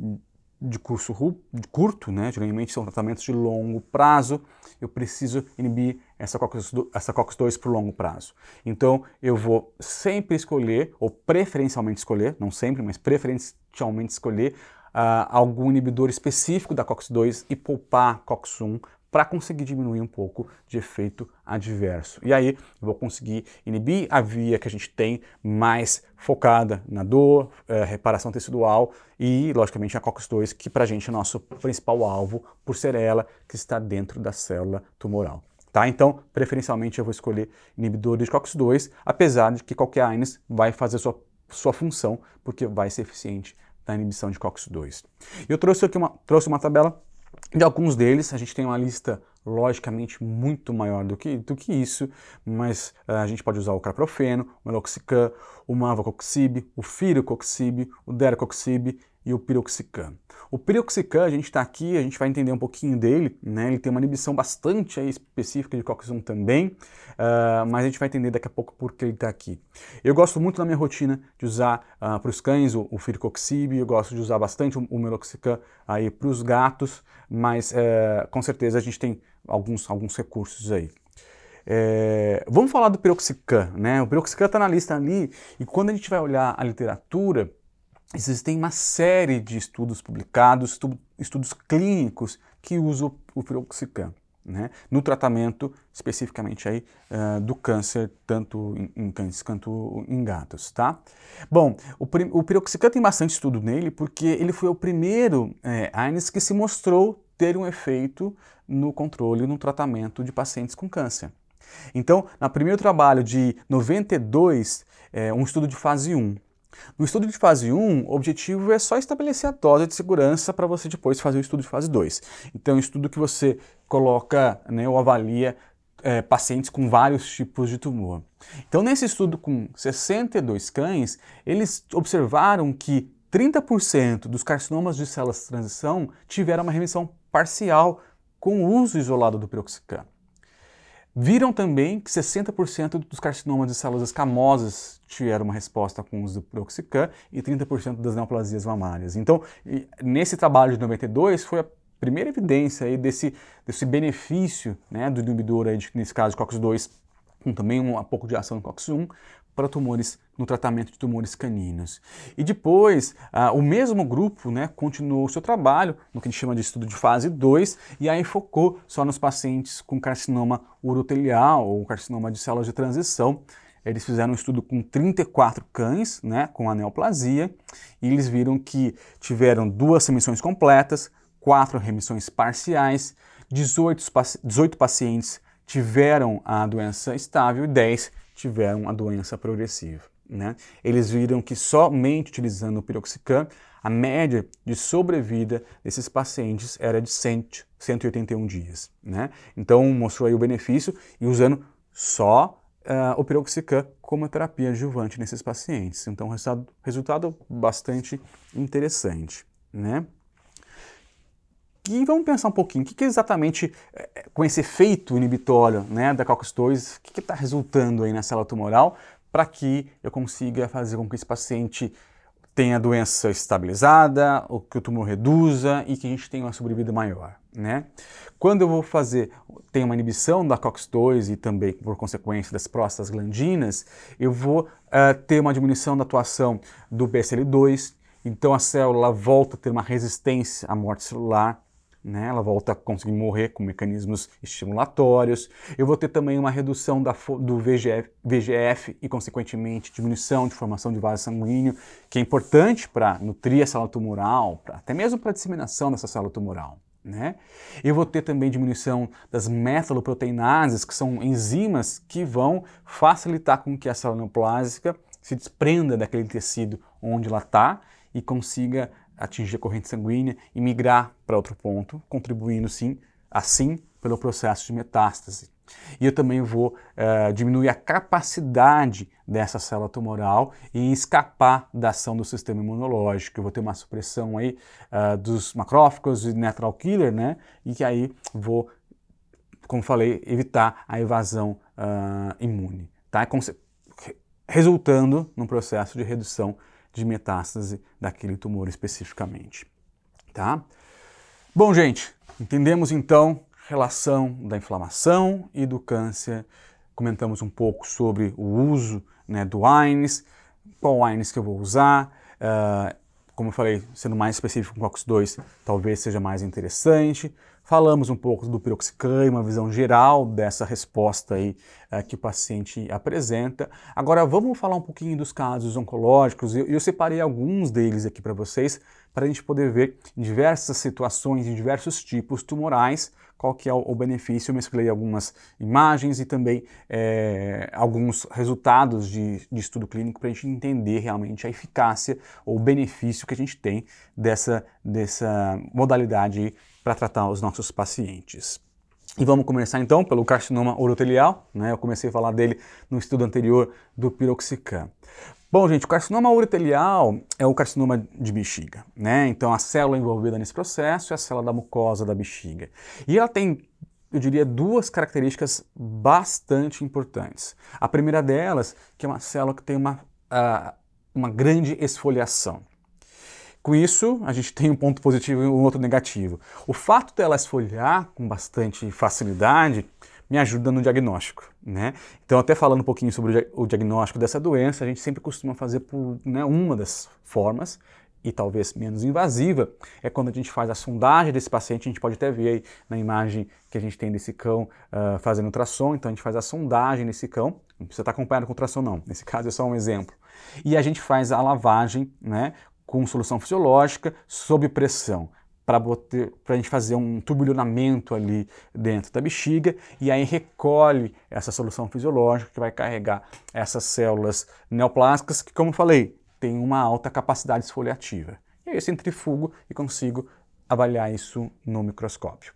de curso de curto, né? geralmente são tratamentos de longo prazo, eu preciso inibir essa COX-2 para o longo prazo. Então, eu vou sempre escolher, ou preferencialmente escolher, não sempre, mas preferencialmente escolher uh, algum inibidor específico da COX-2 e poupar COX-1 para conseguir diminuir um pouco de efeito adverso. E aí eu vou conseguir inibir a via que a gente tem mais focada na dor, é, reparação tecidual e, logicamente, a COX-2, que para a gente é nosso principal alvo, por ser ela que está dentro da célula tumoral. Tá? Então, preferencialmente eu vou escolher inibidores de COX-2, apesar de que qualquer AINES vai fazer sua, sua função, porque vai ser eficiente na inibição de COX-2. Eu trouxe aqui uma, trouxe uma tabela de alguns deles, a gente tem uma lista logicamente muito maior do que, do que isso, mas eh, a gente pode usar o caprofeno o meloxicam, o mavacoxib, o firocoxib, o derocoxib, e o piroxicam. O piroxicam, a gente está aqui, a gente vai entender um pouquinho dele, né? Ele tem uma inibição bastante específica de COX-1 também, uh, mas a gente vai entender daqui a pouco por que ele está aqui. Eu gosto muito na minha rotina de usar uh, ah, para os cães o, o fircoxib, eu gosto de usar bastante o, o meloxicam aí para os gatos, mas uh, com certeza a gente tem alguns, alguns recursos aí. É, vamos falar do piroxicam, né? O piroxicam está na lista ali e quando a gente vai olhar a literatura, Existem uma série de estudos publicados, estudos clínicos que usam o piroxicam né, no tratamento especificamente aí uh, do câncer, tanto em, em, cães quanto em gatos, tá? Bom, o, o piroxicam tem bastante estudo nele porque ele foi o primeiro é, que se mostrou ter um efeito no controle, no tratamento de pacientes com câncer. Então, no primeiro trabalho de 92, é, eh, um estudo de fase 1, no estudo de fase 1, o objetivo é só estabelecer a dose de segurança para você depois fazer o estudo de fase 2. Então, é um estudo que você coloca né, ou avalia é, pacientes com vários tipos de tumor. Então, nesse estudo com 62 cães, eles observaram que 30% dos carcinomas de células de transição tiveram uma remissão parcial com o uso isolado do piroxicano. Viram também que 60% dos carcinomas de células escamosas tiveram uma resposta com o uso do proxicam e 30% das neoplasias mamárias. Então, nesse trabalho de 92 foi a primeira evidência aí desse, desse benefício né, do inibidor, aí de, nesse caso, COX-2, com também um, um pouco de ação no COX-1, para tumores no tratamento de tumores caninos. E depois, ah, o mesmo grupo né, continuou o seu trabalho no que a gente chama de estudo de fase 2 e aí focou só nos pacientes com carcinoma urotelial ou carcinoma de células de transição. Eles fizeram um estudo com 34 cães, né, com aneoplasia, e eles viram que tiveram duas remissões completas, quatro remissões parciais, 18, 18 pacientes tiveram a doença estável e 10 tiveram a doença progressiva. Né? Eles viram que somente utilizando o piroxicam, a média de sobrevida desses pacientes era de 100, 181 dias. Né? Então, mostrou aí o benefício e usando só uh, o piroxicam como terapia adjuvante nesses pacientes. Então, resultado, resultado bastante interessante. Né? E vamos pensar um pouquinho, o que, que exatamente eh, eh, com esse efeito inibitório né, da cox 2 o que está resultando aí na célula tumoral para que eu consiga fazer com que esse paciente tenha a doença estabilizada, ou que o tumor reduza e que a gente tenha uma sobrevida maior, né? Quando eu vou fazer, tem uma inibição da COX-2 e também, por consequência, das próstatas glandinas, eu vou uh, ter uma diminuição da atuação do BSL2, então a célula volta a ter uma resistência à morte celular, né? Ela volta a conseguir morrer com mecanismos estimulatórios. Eu vou ter também uma redução da, do VGF, VGF e, consequentemente, diminuição de formação de vaso sanguíneo, que é importante para nutrir a célula tumoral, pra, até mesmo para a disseminação dessa célula tumoral. Né? Eu vou ter também diminuição das metaloproteinases, que são enzimas que vão facilitar com que a célula neoplásica se desprenda daquele tecido onde ela está e consiga atingir a corrente sanguínea e migrar para outro ponto, contribuindo sim, assim, pelo processo de metástase. E eu também vou uh, diminuir a capacidade dessa célula tumoral e escapar da ação do sistema imunológico. Eu vou ter uma supressão aí uh, dos macrófagos e natural killer, né? E que aí vou, como falei, evitar a evasão uh, ah, imune, tá? Resultando num processo de redução de metástase daquele tumor especificamente. Tá? Bom, gente, entendemos então a relação da inflamação e do câncer. Comentamos um pouco sobre o uso né, do AINES, qual AINES que eu vou usar. Uh, como eu falei, sendo mais específico com COX-2, talvez seja mais interessante. Falamos um pouco do piroxicam, uma visão geral dessa resposta aí, eh, que o paciente apresenta. Agora vamos falar um pouquinho dos casos oncológicos. Eu, eu separei alguns deles aqui para vocês, para a gente poder ver em diversas situações, em diversos tipos tumorais, qual que é o, o benefício. Eu mesclei algumas imagens e também é, alguns resultados de, de estudo clínico para a gente entender realmente a eficácia ou benefício que a gente tem dessa, dessa modalidade para tratar os nossos pacientes. E vamos começar então pelo carcinoma urotelial, né? Eu comecei a falar dele no estudo anterior do piroxicam. Bom, gente, o carcinoma urotelial é o carcinoma de bexiga, né? Então a célula envolvida nesse processo é a célula da mucosa da bexiga. E ela tem eu diria, duas características bastante importantes. A primeira delas, que é uma célula que tem uma, uh, uma grande esfoliação. Com isso, a gente tem um ponto positivo e um outro negativo. O fato dela esfoliar com bastante facilidade me ajuda no diagnóstico, né? Então, até falando um pouquinho sobre o diagnóstico dessa doença, a gente sempre costuma fazer por né, uma das formas, e talvez menos invasiva, é quando a gente faz a sondagem desse paciente, a gente pode até ver aí na imagem que a gente tem desse cão uh, fazendo ultrassom, então a gente faz a sondagem nesse cão, não precisa estar acompanhado com ultrassom não, nesse caso é só um exemplo. E a gente faz a lavagem, né, com solução fisiológica sob pressão para a gente fazer um turbulionamento ali dentro da bexiga e aí recolhe essa solução fisiológica que vai carregar essas células neoplásticas que, como eu falei, tem uma alta capacidade esfoliativa. E aí eu centrifugo e consigo avaliar isso no microscópio.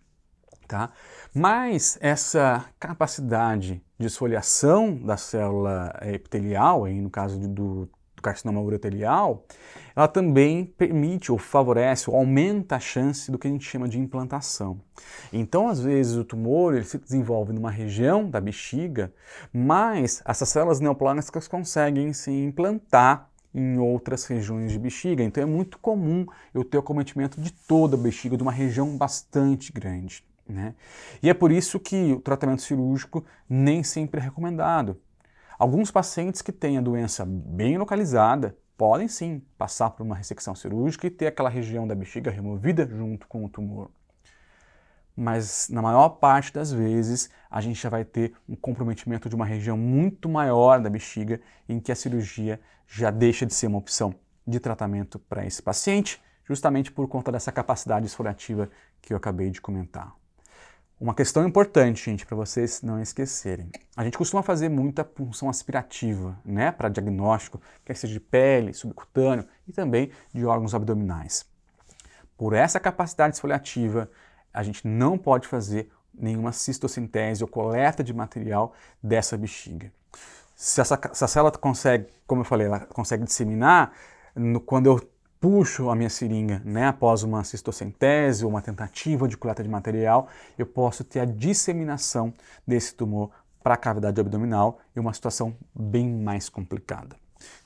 Tá? Mas essa capacidade de esfoliação da célula epitelial, aí no caso do carcinoma urotelial, ela também permite ou favorece ou aumenta a chance do que a gente chama de implantação. Então, às vezes, o tumor ele se desenvolve numa região da bexiga, mas essas células neoplásticas conseguem se implantar em outras regiões de bexiga. Então, é muito comum eu ter o acometimento de toda a bexiga, de uma região bastante grande. Né? E é por isso que o tratamento cirúrgico nem sempre é recomendado. Alguns pacientes que têm a doença bem localizada podem sim passar por uma ressecção cirúrgica e ter aquela região da bexiga removida junto com o tumor. Mas na maior parte das vezes, a gente já vai ter um comprometimento de uma região muito maior da bexiga em que a cirurgia já deixa de ser uma opção de tratamento para esse paciente, justamente por conta dessa capacidade esfoliativa que eu acabei de comentar. Uma questão importante, gente, para vocês não esquecerem. A gente costuma fazer muita punção aspirativa, né, para diagnóstico, quer seja de pele, subcutâneo e também de órgãos abdominais. Por essa capacidade esfoliativa, a gente não pode fazer nenhuma cistossintese ou coleta de material dessa bexiga. Se essa, se essa célula consegue, como eu falei, ela consegue disseminar, no, quando eu puxo a minha seringa, né, após uma cistocentese ou uma tentativa de coleta de material, eu posso ter a disseminação desse tumor para a cavidade abdominal e uma situação bem mais complicada.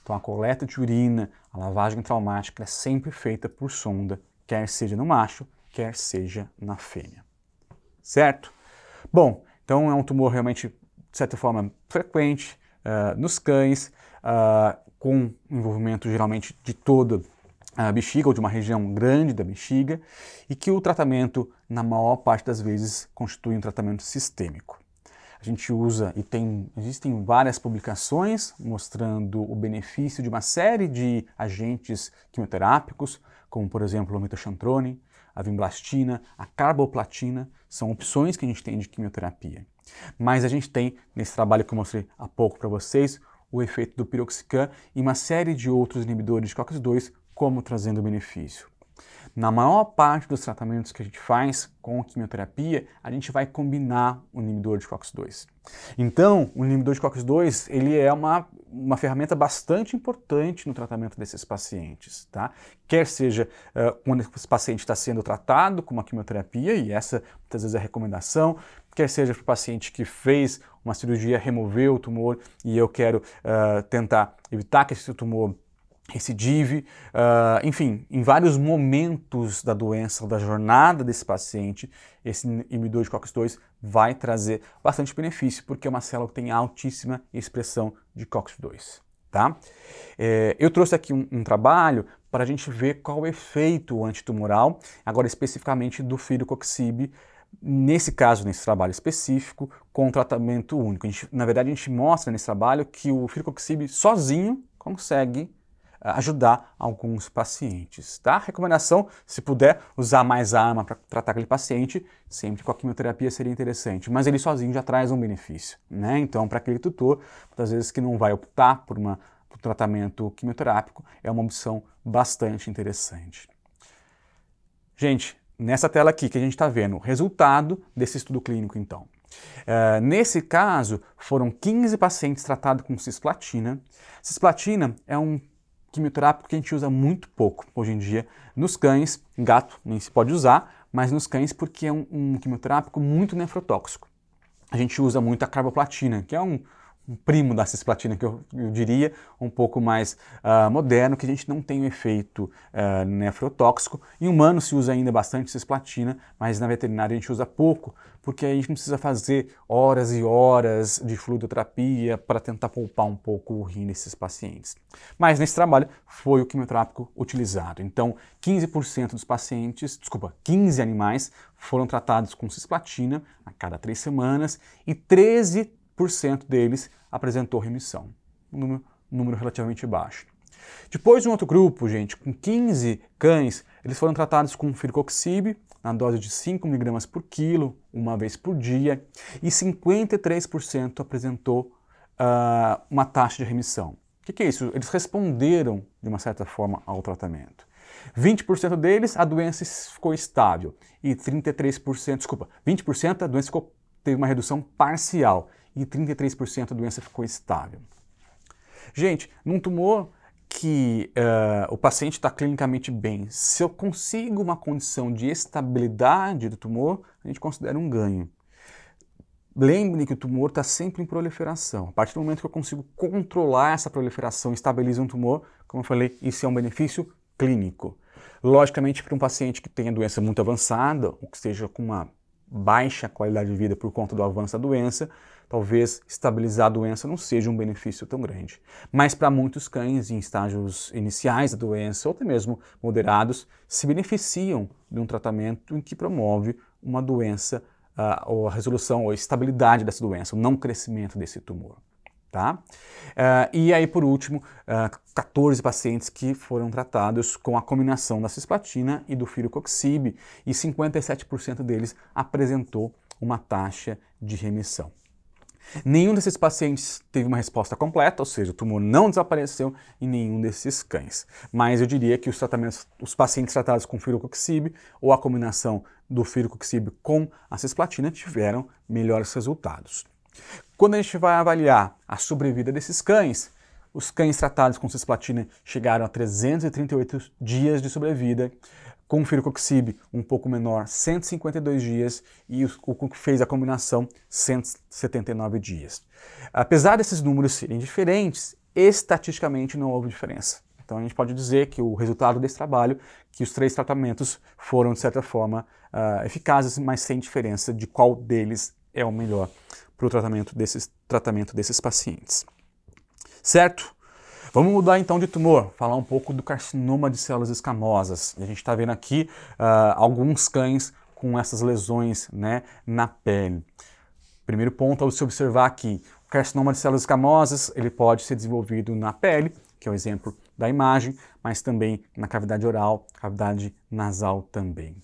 Então a coleta de urina, a lavagem traumática é sempre feita por sonda, quer seja no macho, quer seja na fêmea. Certo? Bom, então é um tumor realmente, de certa forma, frequente uh, nos cães, uh, com envolvimento geralmente de toda a bexiga ou de uma região grande da bexiga e que o tratamento, na maior parte das vezes, constitui um tratamento sistêmico. A gente usa e tem, existem várias publicações mostrando o benefício de uma série de agentes quimioterápicos, como por exemplo o metoxantrone, a vinblastina, a carboplatina, são opções que a gente tem de quimioterapia. Mas a gente tem, nesse trabalho que eu mostrei há pouco para vocês, o efeito do piroxicam e uma série de outros inibidores de COX-2 como trazendo benefício. Na maior parte dos tratamentos que a gente faz com quimioterapia, a gente vai combinar o inibidor de COX-2. Então, o inibidor de COX-2 ele é uma, uma ferramenta bastante importante no tratamento desses pacientes, tá? Quer seja uh, quando esse paciente está sendo tratado com uma quimioterapia, e essa muitas vezes é a recomendação, quer seja para o paciente que fez uma cirurgia, removeu o tumor e eu quero uh, tentar evitar que esse tumor recidive, uh, enfim, em vários momentos da doença, da jornada desse paciente, esse imidor de COX-2 vai trazer bastante benefício, porque é uma célula que tem altíssima expressão de COX-2. Tá? É, eu trouxe aqui um, um trabalho para a gente ver qual é o efeito antitumoral, agora especificamente do filococcib, nesse caso, nesse trabalho específico, com tratamento único. Gente, na verdade, a gente mostra nesse trabalho que o filococcib sozinho consegue eh, ajudar alguns pacientes, tá? Recomendação, se puder usar mais arma para tratar aquele paciente, sempre com a quimioterapia seria interessante, mas ele sozinho já traz um benefício, né? Então, para aquele tutor, muitas vezes que não vai optar por, uma, por um tratamento quimioterápico, é uma opção bastante interessante. Gente, nessa tela aqui que a gente está vendo, o resultado desse estudo clínico, então. Uh, nesse caso, foram 15 pacientes tratados com cisplatina. Cisplatina é um quimioterápico que a gente usa muito pouco hoje em dia nos cães, gato nem se pode usar, mas nos cães porque é um, um quimioterápico muito nefrotóxico. A gente usa muito a carboplatina, que é um, um primo da cisplatina, que eu, eu diria, um pouco mais uh, moderno, que a gente não tem o um efeito uh, nefrotóxico. Em humano se usa ainda bastante cisplatina, mas na veterinária a gente usa pouco, porque a gente não precisa fazer horas e horas de fluidoterapia para tentar poupar um pouco o rim desses pacientes. Mas nesse trabalho foi o quimiotrápico utilizado. Então, 15% dos pacientes, desculpa, 15 animais foram tratados com cisplatina a cada três semanas e 13 1% deles apresentou remissão. Um número, um número relativamente baixo. Depois, um outro grupo, gente, com 15 cães, eles foram tratados com filicoxib, na dose de 5mg por quilo, uma vez por dia, e 53% apresentou uh, uma taxa de remissão. O que, que, é isso? Eles responderam, de uma certa forma, ao tratamento. 20% deles, a doença ficou estável, e 33%, desculpa, 20% a doença ficou, teve uma redução parcial, e 33% a doença ficou estável. Gente, num tumor que uh, o paciente está clinicamente bem, se eu consigo uma condição de estabilidade do tumor, a gente considera um ganho. Lembre que o tumor está sempre em proliferação. A partir do momento que eu consigo controlar essa proliferação, estabiliza um tumor, como eu falei, isso é um benefício clínico. Logicamente, para um paciente que tenha doença muito avançada, ou que esteja com uma baixa qualidade de vida por conta do avanço da doença, talvez estabilizar a doença não seja um benefício tão grande. Mas para muitos cães em estágios iniciais da doença, ou até mesmo moderados, se beneficiam de um tratamento em que promove uma doença, uh, ou a resolução, ou a estabilidade dessa doença, o não crescimento desse tumor. Tá? Uh, e aí, por último, uh, ah, 14 pacientes que foram tratados com a combinação da cisplatina e do firocoxib, e 57% deles apresentou uma taxa de remissão. Nenhum desses pacientes teve uma resposta completa, ou seja, o tumor não desapareceu em nenhum desses cães. Mas eu diria que os, tratamentos, os pacientes tratados com firocoxib ou a combinação do firocoxib com a cisplatina tiveram melhores resultados. Quando a gente vai avaliar a sobrevida desses cães, os cães tratados com cisplatina chegaram a 338 dias de sobrevida com o Fircoxib um pouco menor, 152 dias, e o, o que fez a combinação, 179 dias. Apesar desses números serem diferentes, estatisticamente não houve diferença. Então a gente pode dizer que o resultado desse trabalho, que os três tratamentos foram de certa forma uh, eficazes, mas sem diferença de qual deles é o melhor para o tratamento desses, tratamento desses pacientes. Certo? Vamos mudar então de tumor, falar um pouco do carcinoma de células escamosas. A gente está vendo aqui uh, alguns cães com essas lesões né, na pele. Primeiro ponto é se observar aqui, o carcinoma de células escamosas ele pode ser desenvolvido na pele, que é o exemplo da imagem, mas também na cavidade oral, cavidade nasal também.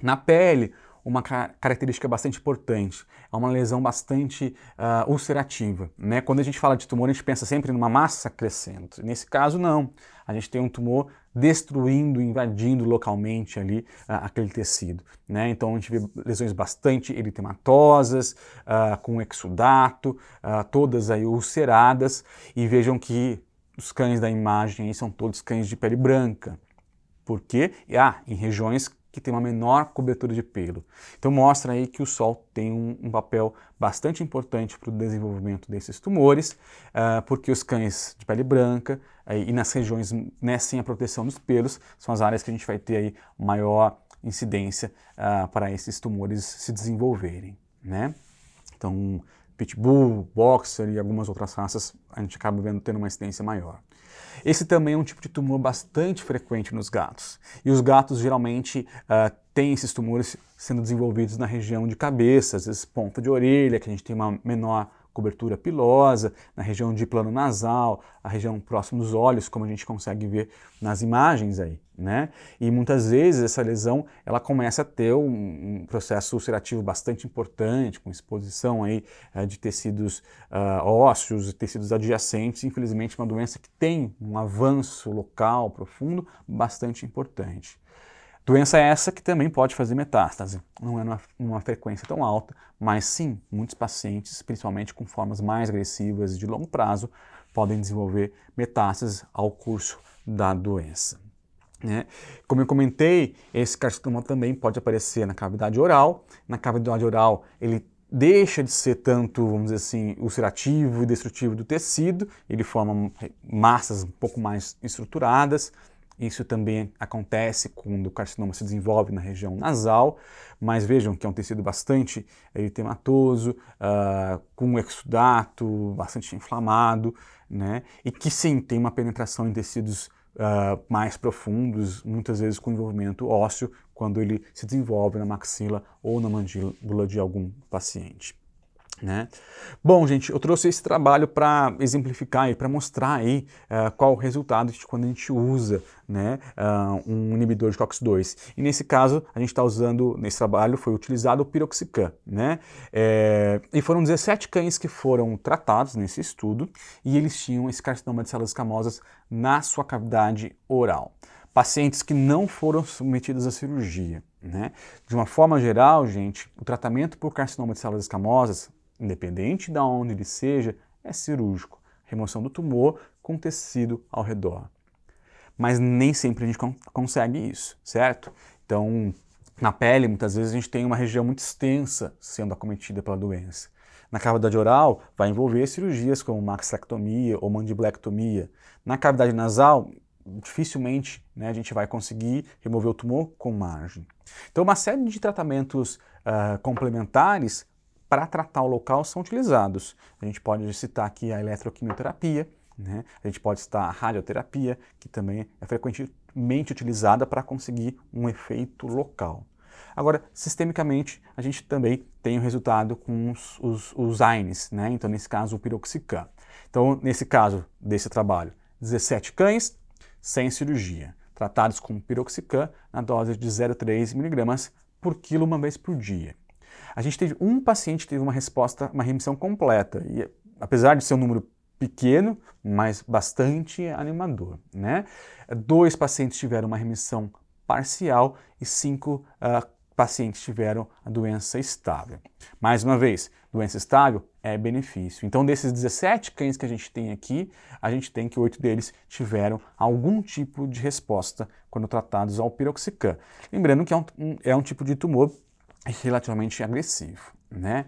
Na pele, uma car característica bastante importante. É uma lesão bastante uh, ulcerativa. Né? Quando a gente fala de tumor, a gente pensa sempre numa massa crescendo. Nesse caso, não. A gente tem um tumor destruindo, invadindo localmente ali uh, aquele tecido. Né? Então a gente vê lesões bastante eritematosas, uh, ah, com exudato, todas aí ulceradas. E vejam que os cães da imagem aí são todos cães de pele branca. Por quê? Ah, em regiões que tem uma menor cobertura de pelo. Então mostra aí que o sol tem um, um papel bastante importante para o desenvolvimento desses tumores, uh, porque os cães de pele branca uh, e nas regiões né, sem a proteção dos pelos são as áreas que a gente vai ter aí maior incidência uh, para esses tumores se desenvolverem, né? Então pitbull, boxer e algumas outras raças a gente acaba vendo tendo uma incidência maior. Esse também é um tipo de tumor bastante frequente nos gatos. E os gatos geralmente uh, têm esses tumores sendo desenvolvidos na região de cabeça, às vezes ponta de orelha, que a gente tem uma menor cobertura pilosa, na região de plano nasal, a região próximo dos olhos, como a gente consegue ver nas imagens aí né? E muitas vezes essa lesão ela começa a ter um, um processo ulcerativo bastante importante, com exposição aí é, de tecidos uh, ósseos, tecidos adjacentes. Infelizmente, uma doença que tem um avanço local profundo bastante importante. Doença essa que também pode fazer metástase. Não é numa, numa frequência tão alta, mas sim, muitos pacientes, principalmente com formas mais agressivas de longo prazo, podem desenvolver metástases ao curso da doença. Né? Como eu comentei, esse carcinoma também pode aparecer na cavidade oral. Na cavidade oral, ele deixa de ser tanto, vamos dizer assim, ulcerativo e destrutivo do tecido, ele forma massas um pouco mais estruturadas. Isso também acontece quando o carcinoma se desenvolve na região nasal, mas vejam que é um tecido bastante eh, eritematoso, uh, com exudato, bastante inflamado, né? E que sim, tem uma penetração em tecidos uh, mais profundos, muitas vezes com envolvimento ósseo, quando ele se desenvolve na maxila ou na mandíbula de algum paciente. Né? Bom, gente, eu trouxe esse trabalho para exemplificar e para mostrar aí uh, qual o resultado de quando a gente usa né, uh, um inibidor de COX-2. E nesse caso, a gente está usando, nesse trabalho, foi utilizado o piroxicam. Né? É, e foram 17 cães que foram tratados nesse estudo e eles tinham esse carcinoma de células escamosas na sua cavidade oral. Pacientes que não foram submetidos à cirurgia. Né? De uma forma geral, gente, o tratamento por carcinoma de células escamosas independente de onde ele seja, é cirúrgico. Remoção do tumor com tecido ao redor. Mas nem sempre a gente consegue isso, certo? Então, na pele, muitas vezes a gente tem uma região muito extensa sendo acometida pela doença. Na cavidade oral, vai envolver cirurgias como maxlectomia ou mandiblectomia. Na cavidade nasal, dificilmente né, a gente vai conseguir remover o tumor com margem. Então, uma série de tratamentos uh, complementares para tratar o local são utilizados. A gente pode citar aqui a eletroquimioterapia, né? a gente pode citar a radioterapia, que também é frequentemente utilizada para conseguir um efeito local. Agora, sistemicamente, a gente também tem o resultado com os, os, os AINES, né? então nesse caso o piroxicam. Então, nesse caso desse trabalho, 17 cães sem cirurgia, tratados com piroxicam na dose de 0,3 mg por quilo uma vez por dia. A gente teve um paciente que teve uma resposta, uma remissão completa. E apesar de ser um número pequeno, mas bastante animador, né? Dois pacientes tiveram uma remissão parcial e cinco uh, pacientes tiveram a doença estável. Mais uma vez, doença estável é benefício. Então, desses 17 cães que a gente tem aqui, a gente tem que oito deles tiveram algum tipo de resposta quando tratados ao piroxicam. Lembrando que é um, um, é um tipo de tumor é relativamente agressivo, né?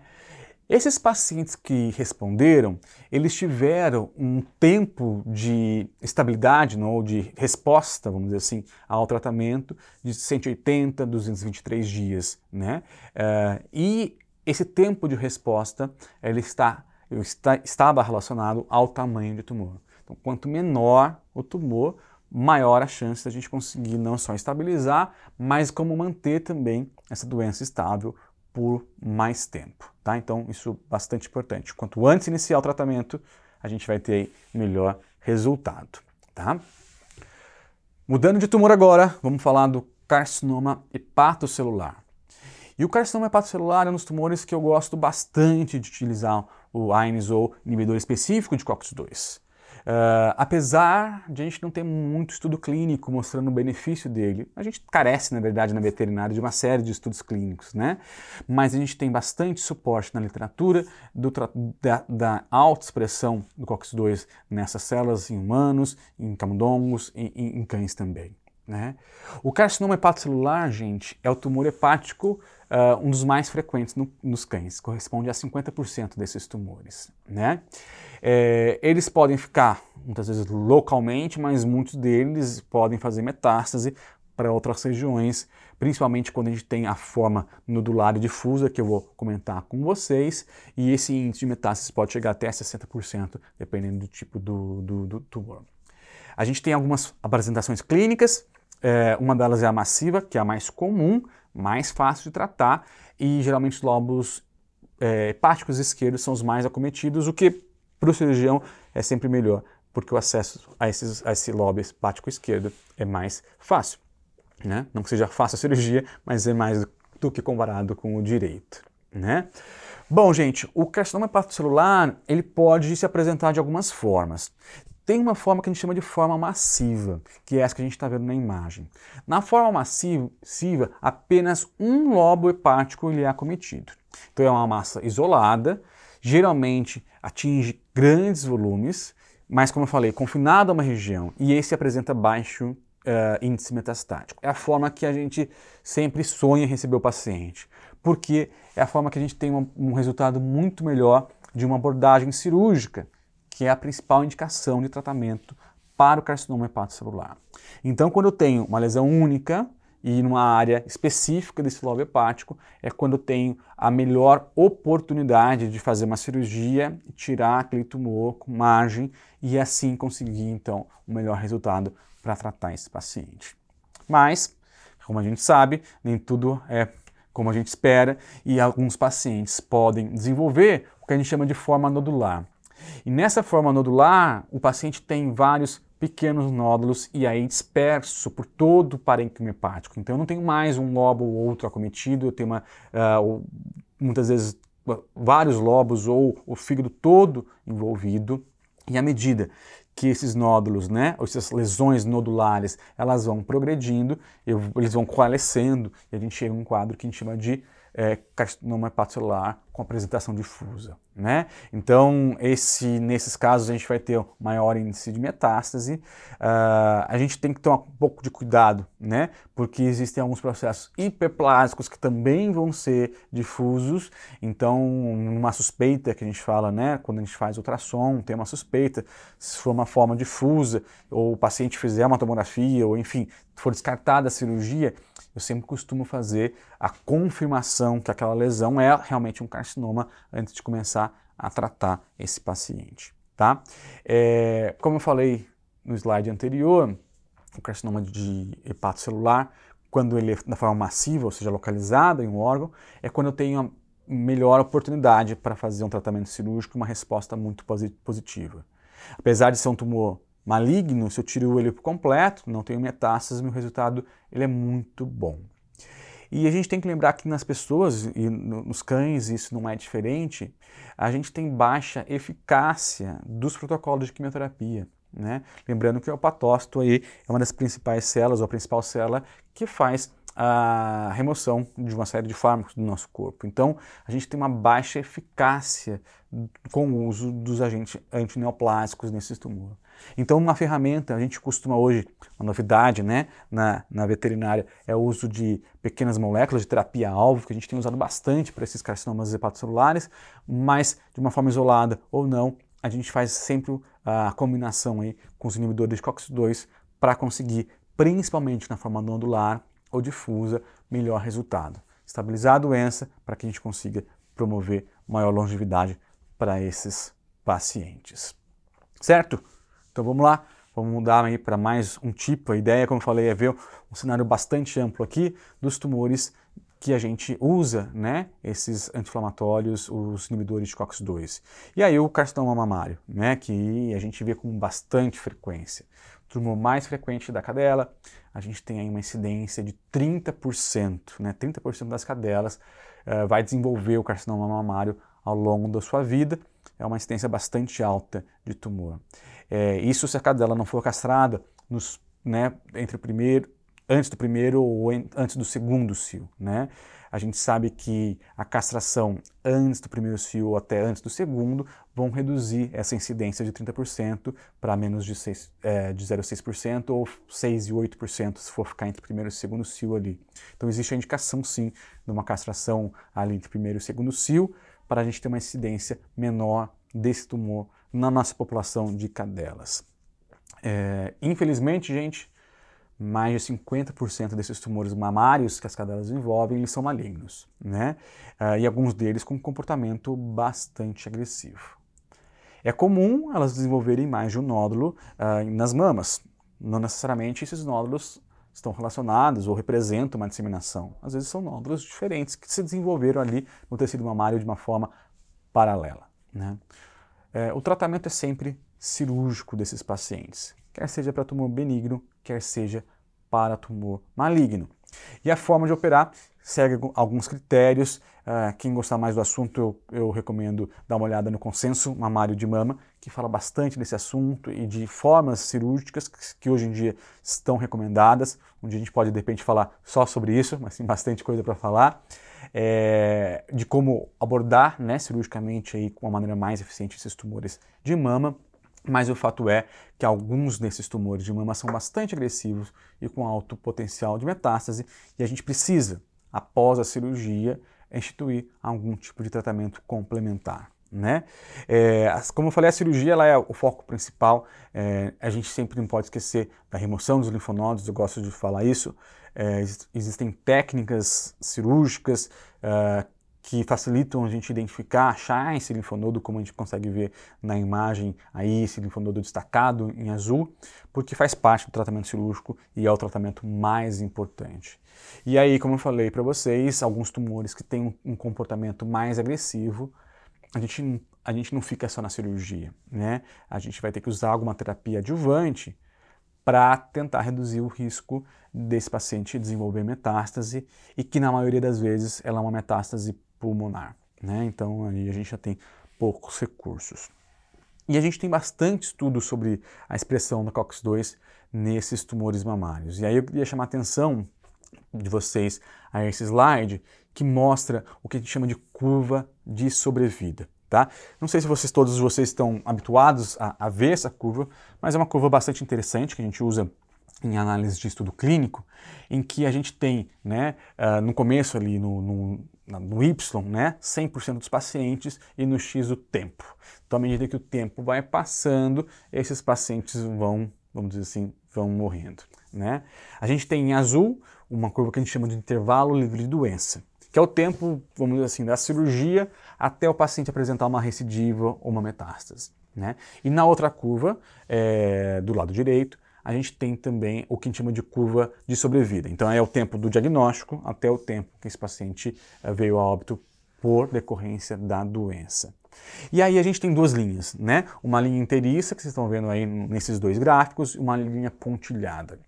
Esses pacientes que responderam, eles tiveram um tempo de estabilidade não, né, ou de resposta, vamos dizer assim, ao tratamento de 180 223 dias, né? Uh, e esse tempo de resposta, ele está, está, estava relacionado ao tamanho do tumor. Então, quanto menor o tumor, maior a chance da gente conseguir não só estabilizar, mas como manter também essa doença estável por mais tempo, tá? Então, isso é bastante importante. Quanto antes iniciar o tratamento, a gente vai ter melhor resultado, tá? Mudando de tumor agora, vamos falar do carcinoma hepatocelular. E o carcinoma hepatocelular é um dos tumores que eu gosto bastante de utilizar o ou inibidor específico de COX-2. Uh, apesar de a gente não ter muito estudo clínico mostrando o benefício dele, a gente carece, na verdade, na veterinária de uma série de estudos clínicos, né? Mas a gente tem bastante suporte na literatura do, da, da alta expressão do COX-2 nessas células em humanos, em camundongos e em, em cães também. Né? O carcinoma hepatocelular, gente, é o tumor hepático, uh, um dos mais frequentes no, nos cães, corresponde a 50% desses tumores. Né? É, eles podem ficar muitas vezes localmente, mas muitos deles podem fazer metástase para outras regiões, principalmente quando a gente tem a forma nodular e difusa, que eu vou comentar com vocês, e esse índice de metástase pode chegar até 60%, dependendo do tipo do, do, do tumor. A gente tem algumas apresentações clínicas, é, uma delas é a massiva, que é a mais comum, mais fácil de tratar, e geralmente os lobos é, hepáticos esquerdos são os mais acometidos, o que para o cirurgião é sempre melhor, porque o acesso a, esses, a esse lobo hepático esquerdo é mais fácil. Né? Não que seja fácil a cirurgia, mas é mais do que comparado com o direito. Né? Bom, gente, o carcinoma hepatocelular ele pode se apresentar de algumas formas. Tem uma forma que a gente chama de forma massiva, que é essa que a gente está vendo na imagem. Na forma massiva, apenas um lobo hepático ele é acometido. Então é uma massa isolada, geralmente atinge grandes volumes, mas como eu falei, confinado a uma região, e esse apresenta baixo Uh, índice metastático. É a forma que a gente sempre sonha em receber o paciente, porque é a forma que a gente tem um, um resultado muito melhor de uma abordagem cirúrgica, que é a principal indicação de tratamento para o carcinoma hepatocelular. Então, quando eu tenho uma lesão única e numa área específica desse lobo hepático, é quando eu tenho a melhor oportunidade de fazer uma cirurgia, tirar aquele tumor com margem e assim conseguir, então, o um melhor resultado para tratar esse paciente. Mas, como a gente sabe, nem tudo é como a gente espera e alguns pacientes podem desenvolver o que a gente chama de forma nodular. E nessa forma nodular, o paciente tem vários pequenos nódulos e aí disperso por todo o parênquima hepático. Então eu não tenho mais um lobo ou outro acometido, eu tenho uma, uh, muitas vezes ah, vários lobos ou o fígado todo envolvido. E à medida que esses nódulos, né, ou essas lesões nodulares, elas vão progredindo, eu, eles vão coalescendo e a gente chega a um quadro que a gente chama de é, carcinoma hepacelular com apresentação difusa. Né? Então, esse, nesses casos, a gente vai ter maior índice de metástase. Uh, a gente tem que tomar um pouco de cuidado, né? porque existem alguns processos hiperplásicos que também vão ser difusos. Então, uma suspeita que a gente fala, né? quando a gente faz ultrassom, tem uma suspeita, se for uma forma difusa, ou o paciente fizer uma tomografia, ou enfim, for descartada a cirurgia, eu sempre costumo fazer a confirmação que aquela lesão é realmente um carcinoma antes de começar a tratar esse paciente, tá? É, como eu falei no slide anterior, o carcinoma de hepato celular, quando ele é da forma massiva, ou seja, localizada em um órgão, é quando eu tenho uma melhor oportunidade para fazer um tratamento cirúrgico, uma resposta muito positiva. Apesar de ser um tumor maligno, se eu tiro o olho completo, não tenho metástases, meu resultado ele é muito bom. E a gente tem que lembrar que nas pessoas e nos cães isso não é diferente, a gente tem baixa eficácia dos protocolos de quimioterapia. Né? Lembrando que o hepatócito aí é uma das principais células, ou a principal célula, que faz a remoção de uma série de fármacos do nosso corpo. Então, a gente tem uma baixa eficácia com o uso dos agentes antineoplásicos nesse tumor. Então, uma ferramenta, a gente costuma hoje, uma novidade né, na, na veterinária, é o uso de pequenas moléculas de terapia-alvo, que a gente tem usado bastante para esses carcinomas hepatocelulares, mas de uma forma isolada ou não, a gente faz sempre a combinação aí com os inibidores de COX-2 para conseguir, principalmente na forma nodular ou difusa, melhor resultado. Estabilizar a doença para que a gente consiga promover maior longevidade para esses pacientes. Certo? Então vamos lá, vamos mudar aí para mais um tipo. A ideia, como eu falei, é ver um cenário bastante amplo aqui dos tumores que a gente usa, né, esses anti-inflamatórios, os inibidores de COX-2. E aí o carcinoma mamário, né, que a gente vê com bastante frequência. O tumor mais frequente da cadela, a gente tem aí uma incidência de 30%, né, 30% das cadelas uh, vai desenvolver o carcinoma mamário ao longo da sua vida. É uma incidência bastante alta de tumor. É, isso se a dela não for castrada nos, né, entre o primeiro, antes do primeiro ou en, antes do segundo cio, né? A gente sabe que a castração antes do primeiro cio ou até antes do segundo vão reduzir essa incidência de 30% para menos de, é, de 0,6% ou 6,8% e se for ficar entre o primeiro e segundo cio ali. Então existe a indicação sim de uma castração ali entre o primeiro e segundo cio para a gente ter uma incidência menor desse tumor na nossa população de cadelas. É, infelizmente, gente, mais de 50% desses tumores mamários que as cadelas envolvem, eles são malignos, né? Ah, e alguns deles com comportamento bastante agressivo. É comum elas desenvolverem mais de um nódulo ah, nas mamas. Não necessariamente esses nódulos estão relacionados ou representam uma disseminação. Às vezes são nódulos diferentes que se desenvolveram ali no tecido mamário de uma forma paralela, né? É, o tratamento é sempre cirúrgico desses pacientes, quer seja para tumor benigno, quer seja para tumor maligno. E a forma de operar segue alguns critérios. Ah, quem gostar mais do assunto, eu, eu recomendo dar uma olhada no Consenso Mamário de Mama, que fala bastante desse assunto e de formas cirúrgicas que hoje em dia estão recomendadas. Um dia a gente pode, de repente, falar só sobre isso, mas tem bastante coisa para falar. É, de como abordar né, cirurgicamente aí, com uma maneira mais eficiente esses tumores de mama. Mas o fato é que alguns desses tumores de mama são bastante agressivos e com alto potencial de metástase, e a gente precisa, após a cirurgia, instituir algum tipo de tratamento complementar. Né? É, como eu falei, a cirurgia ela é o foco principal. É, a gente sempre não pode esquecer da remoção dos linfonodos, eu gosto de falar isso. É, existem técnicas cirúrgicas é, que facilitam a gente identificar, achar esse linfonodo, como a gente consegue ver na imagem aí, esse linfonodo destacado em azul, porque faz parte do tratamento cirúrgico e é o tratamento mais importante. E aí, como eu falei para vocês, alguns tumores que têm um comportamento mais agressivo, a gente, a gente não fica só na cirurgia, né? A gente vai ter que usar alguma terapia adjuvante para tentar reduzir o risco desse paciente desenvolver metástase e que na maioria das vezes ela é uma metástase pulmonar. Né? Então aí a gente já tem poucos recursos. E a gente tem bastante estudo sobre a expressão da COX-2 nesses tumores mamários. E aí eu queria chamar a atenção de vocês a esse slide que mostra o que a gente chama de curva de sobrevida. Tá? Não sei se vocês todos vocês estão habituados a, a ver essa curva, mas é uma curva bastante interessante que a gente usa em análise de estudo clínico, em que a gente tem, né, uh, no começo ali, no, no, no Y, né, 100% dos pacientes, e no X o tempo. Então, à medida que o tempo vai passando, esses pacientes vão, vamos dizer assim, vão morrendo. Né? A gente tem em azul uma curva que a gente chama de intervalo livre de doença, que é o tempo, vamos dizer assim, da cirurgia até o paciente apresentar uma recidiva ou uma metástase. Né? E na outra curva, é, do lado direito, a gente tem também o que a gente chama de curva de sobrevida. Então, é o tempo do diagnóstico até o tempo que esse paciente eh, veio a óbito por decorrência da doença. E aí a gente tem duas linhas, né? Uma linha inteiriça, que vocês estão vendo aí nesses dois gráficos, e uma linha pontilhada.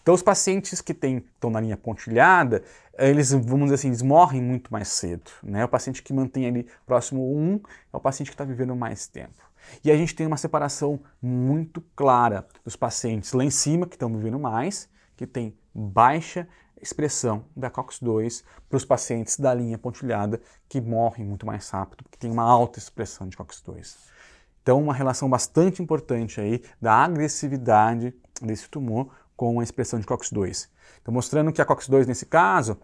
Então, os pacientes que têm, estão na linha pontilhada, eles, vamos dizer assim, eles morrem muito mais cedo, né? O paciente que mantém ali próximo 1 é o paciente que está vivendo mais tempo. E a gente tem uma separação muito clara dos pacientes lá em cima, que estão vivendo mais, que tem baixa expressão da COX-2 para os pacientes da linha pontilhada que morrem muito mais rápido, porque tem uma alta expressão de COX-2. Então, uma relação bastante importante aí da agressividade desse tumor com a expressão de COX-2. Então, mostrando que a COX-2, nesse caso,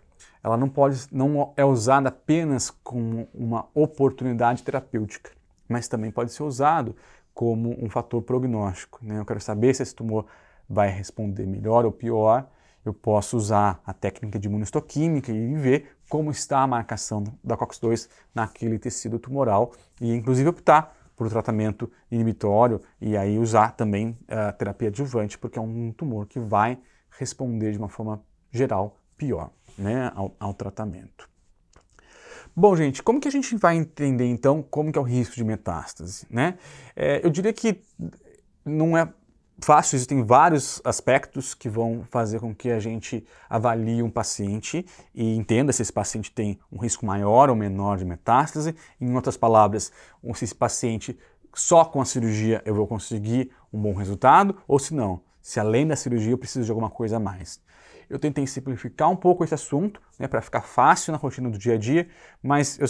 ela não, pode, não é usada apenas como uma oportunidade terapêutica, mas também pode ser usado como um fator prognóstico. Né? Eu quero saber se esse tumor vai responder melhor ou pior. Eu posso usar a técnica de imunistoquímica e ver como está a marcação da COX-2 naquele tecido tumoral e, inclusive, optar por tratamento inibitório e aí usar também a eh, terapia adjuvante, porque é um tumor que vai responder de uma forma geral pior né, ao, ao tratamento. Bom, gente, como que a gente vai entender então como que é o risco de metástase? Né? É, eu diria que não é fácil, existem vários aspectos que vão fazer com que a gente avalie um paciente e entenda se esse paciente tem um risco maior ou menor de metástase. Em outras palavras, se esse paciente só com a cirurgia eu vou conseguir um bom resultado ou se não, se além da cirurgia eu preciso de alguma coisa a mais. Eu tentei simplificar um pouco esse assunto, né, para ficar fácil na rotina do dia a dia, mas eu,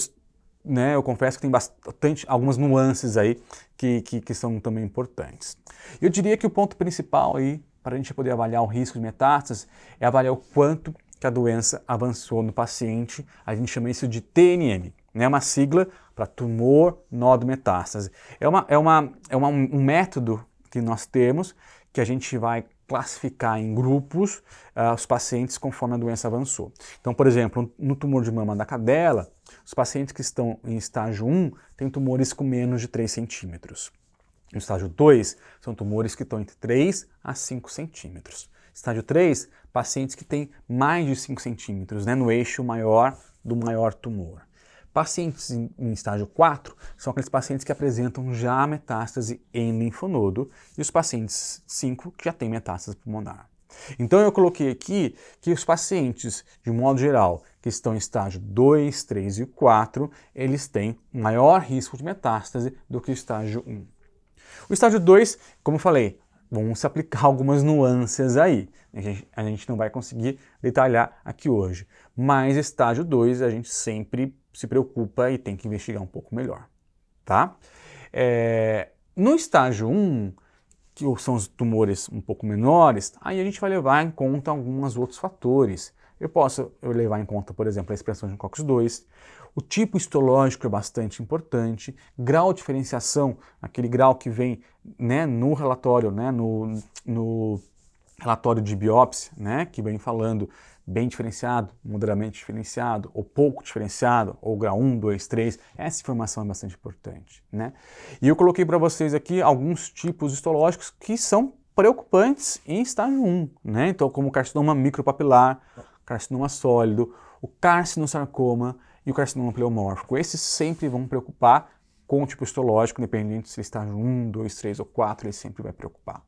né, eu confesso que tem bastante, algumas nuances aí que, que, que são também importantes. Eu diria que o ponto principal aí, para a gente poder avaliar o risco de metástases, é avaliar o quanto que a doença avançou no paciente. A gente chama isso de TNM, né? uma sigla para tumor nodo metástase. É, uma, é, uma, é uma, um método que nós temos que a gente vai classificar em grupos uh, os pacientes conforme a doença avançou. Então, por exemplo, no tumor de mama da cadela, os pacientes que estão em estágio 1 têm tumores com menos de 3 centímetros. No estágio 2, são tumores que estão entre 3 a 5 centímetros. Estágio 3, pacientes que têm mais de 5 centímetros né, no eixo maior do maior tumor. Pacientes em estágio 4 são aqueles pacientes que apresentam já metástase em linfonodo e os pacientes 5 que já têm metástase pulmonar. Então eu coloquei aqui que os pacientes, de modo geral, que estão em estágio 2, 3 e 4, eles têm maior risco de metástase do que o estágio 1. O estágio 2, como eu falei, vão se aplicar algumas nuances aí. A gente, a gente, não vai conseguir detalhar aqui hoje. Mas estágio 2 a gente sempre se preocupa e tem que investigar um pouco melhor, tá? É, no estágio 1, que são os tumores um pouco menores, aí a gente vai levar em conta alguns outros fatores. Eu posso levar em conta, por exemplo, a expressão de COX-2, o tipo histológico é bastante importante, grau de diferenciação, aquele grau que vem né, no relatório, né, no, no relatório de biópsia, né, que vem falando bem diferenciado, moderadamente diferenciado, ou pouco diferenciado, ou grau 1, 2, 3. Essa informação é bastante importante, né? E eu coloquei para vocês aqui alguns tipos histológicos que são preocupantes em estágio 1, né? Então, como o carcinoma micropapilar, carcinoma sólido, o carcinosarcoma e o carcinoma pleomórfico. Esses sempre vão preocupar com o tipo histológico, independente se ele está 1, 2, 3 ou 4, ele sempre vai preocupar.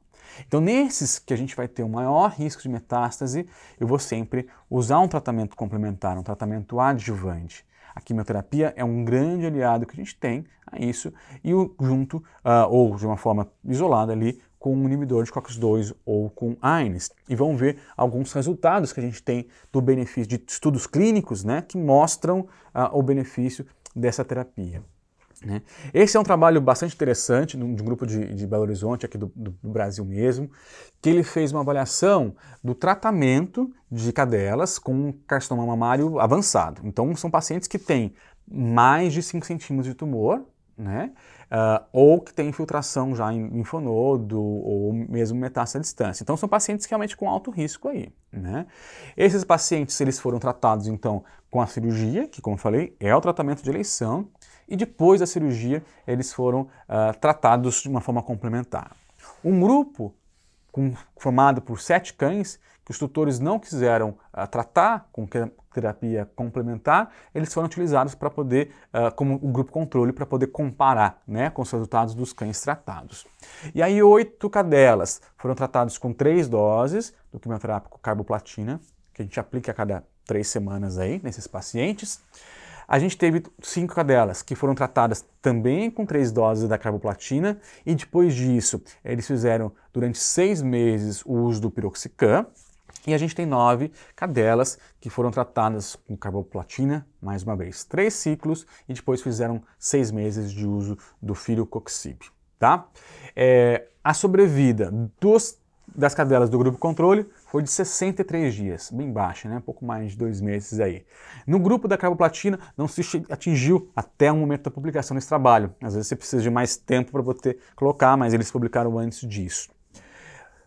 Então, nesses que a gente vai ter o maior risco de metástase, eu vou sempre usar um tratamento complementar, um tratamento adjuvante. A quimioterapia é um grande aliado que a gente tem a isso, e o, junto, uh, ou de uma forma isolada ali, com um inibidor de COX-2 ou com AINES. E vão ver alguns resultados que a gente tem do benefício de estudos clínicos, né, que mostram uh, o benefício dessa terapia. Né? Esse é um trabalho bastante interessante de um grupo de, de Belo Horizonte, aqui do, do, do, Brasil mesmo, que ele fez uma avaliação do tratamento de cadelas com carcinoma mamário avançado. Então, são pacientes que têm mais de 5 centímetros de tumor, né? Uh, ou que têm infiltração já em linfonodo ou mesmo metástase à distância. Então são pacientes realmente com alto risco aí, né? Esses pacientes eles foram tratados então com a cirurgia, que como eu falei é o tratamento de eleição, e depois da cirurgia eles foram uh, tratados de uma forma complementar. Um grupo com, formado por sete cães que os tutores não quiseram uh, tratar com terapia complementar, eles foram utilizados para poder, uh, como um grupo controle, para poder comparar né, com os resultados dos cães tratados. E aí oito cadelas foram tratados com três doses do quimioterápico carboplatina, que a gente aplica a cada três semanas aí nesses pacientes. A gente teve cinco cadelas que foram tratadas também com três doses da carboplatina e depois disso eles fizeram durante seis meses o uso do piroxicam. E a gente tem nove cadelas que foram tratadas com carboplatina, mais uma vez, três ciclos e depois fizeram seis meses de uso do filocoxib, tá? É, a sobrevida dos, das cadelas do grupo controle foi de 63 dias, bem baixa, né? pouco mais de dois meses aí. No grupo da carboplatina não se atingiu até o momento da publicação desse trabalho. Às vezes você precisa de mais tempo para poder colocar, mas eles publicaram antes disso.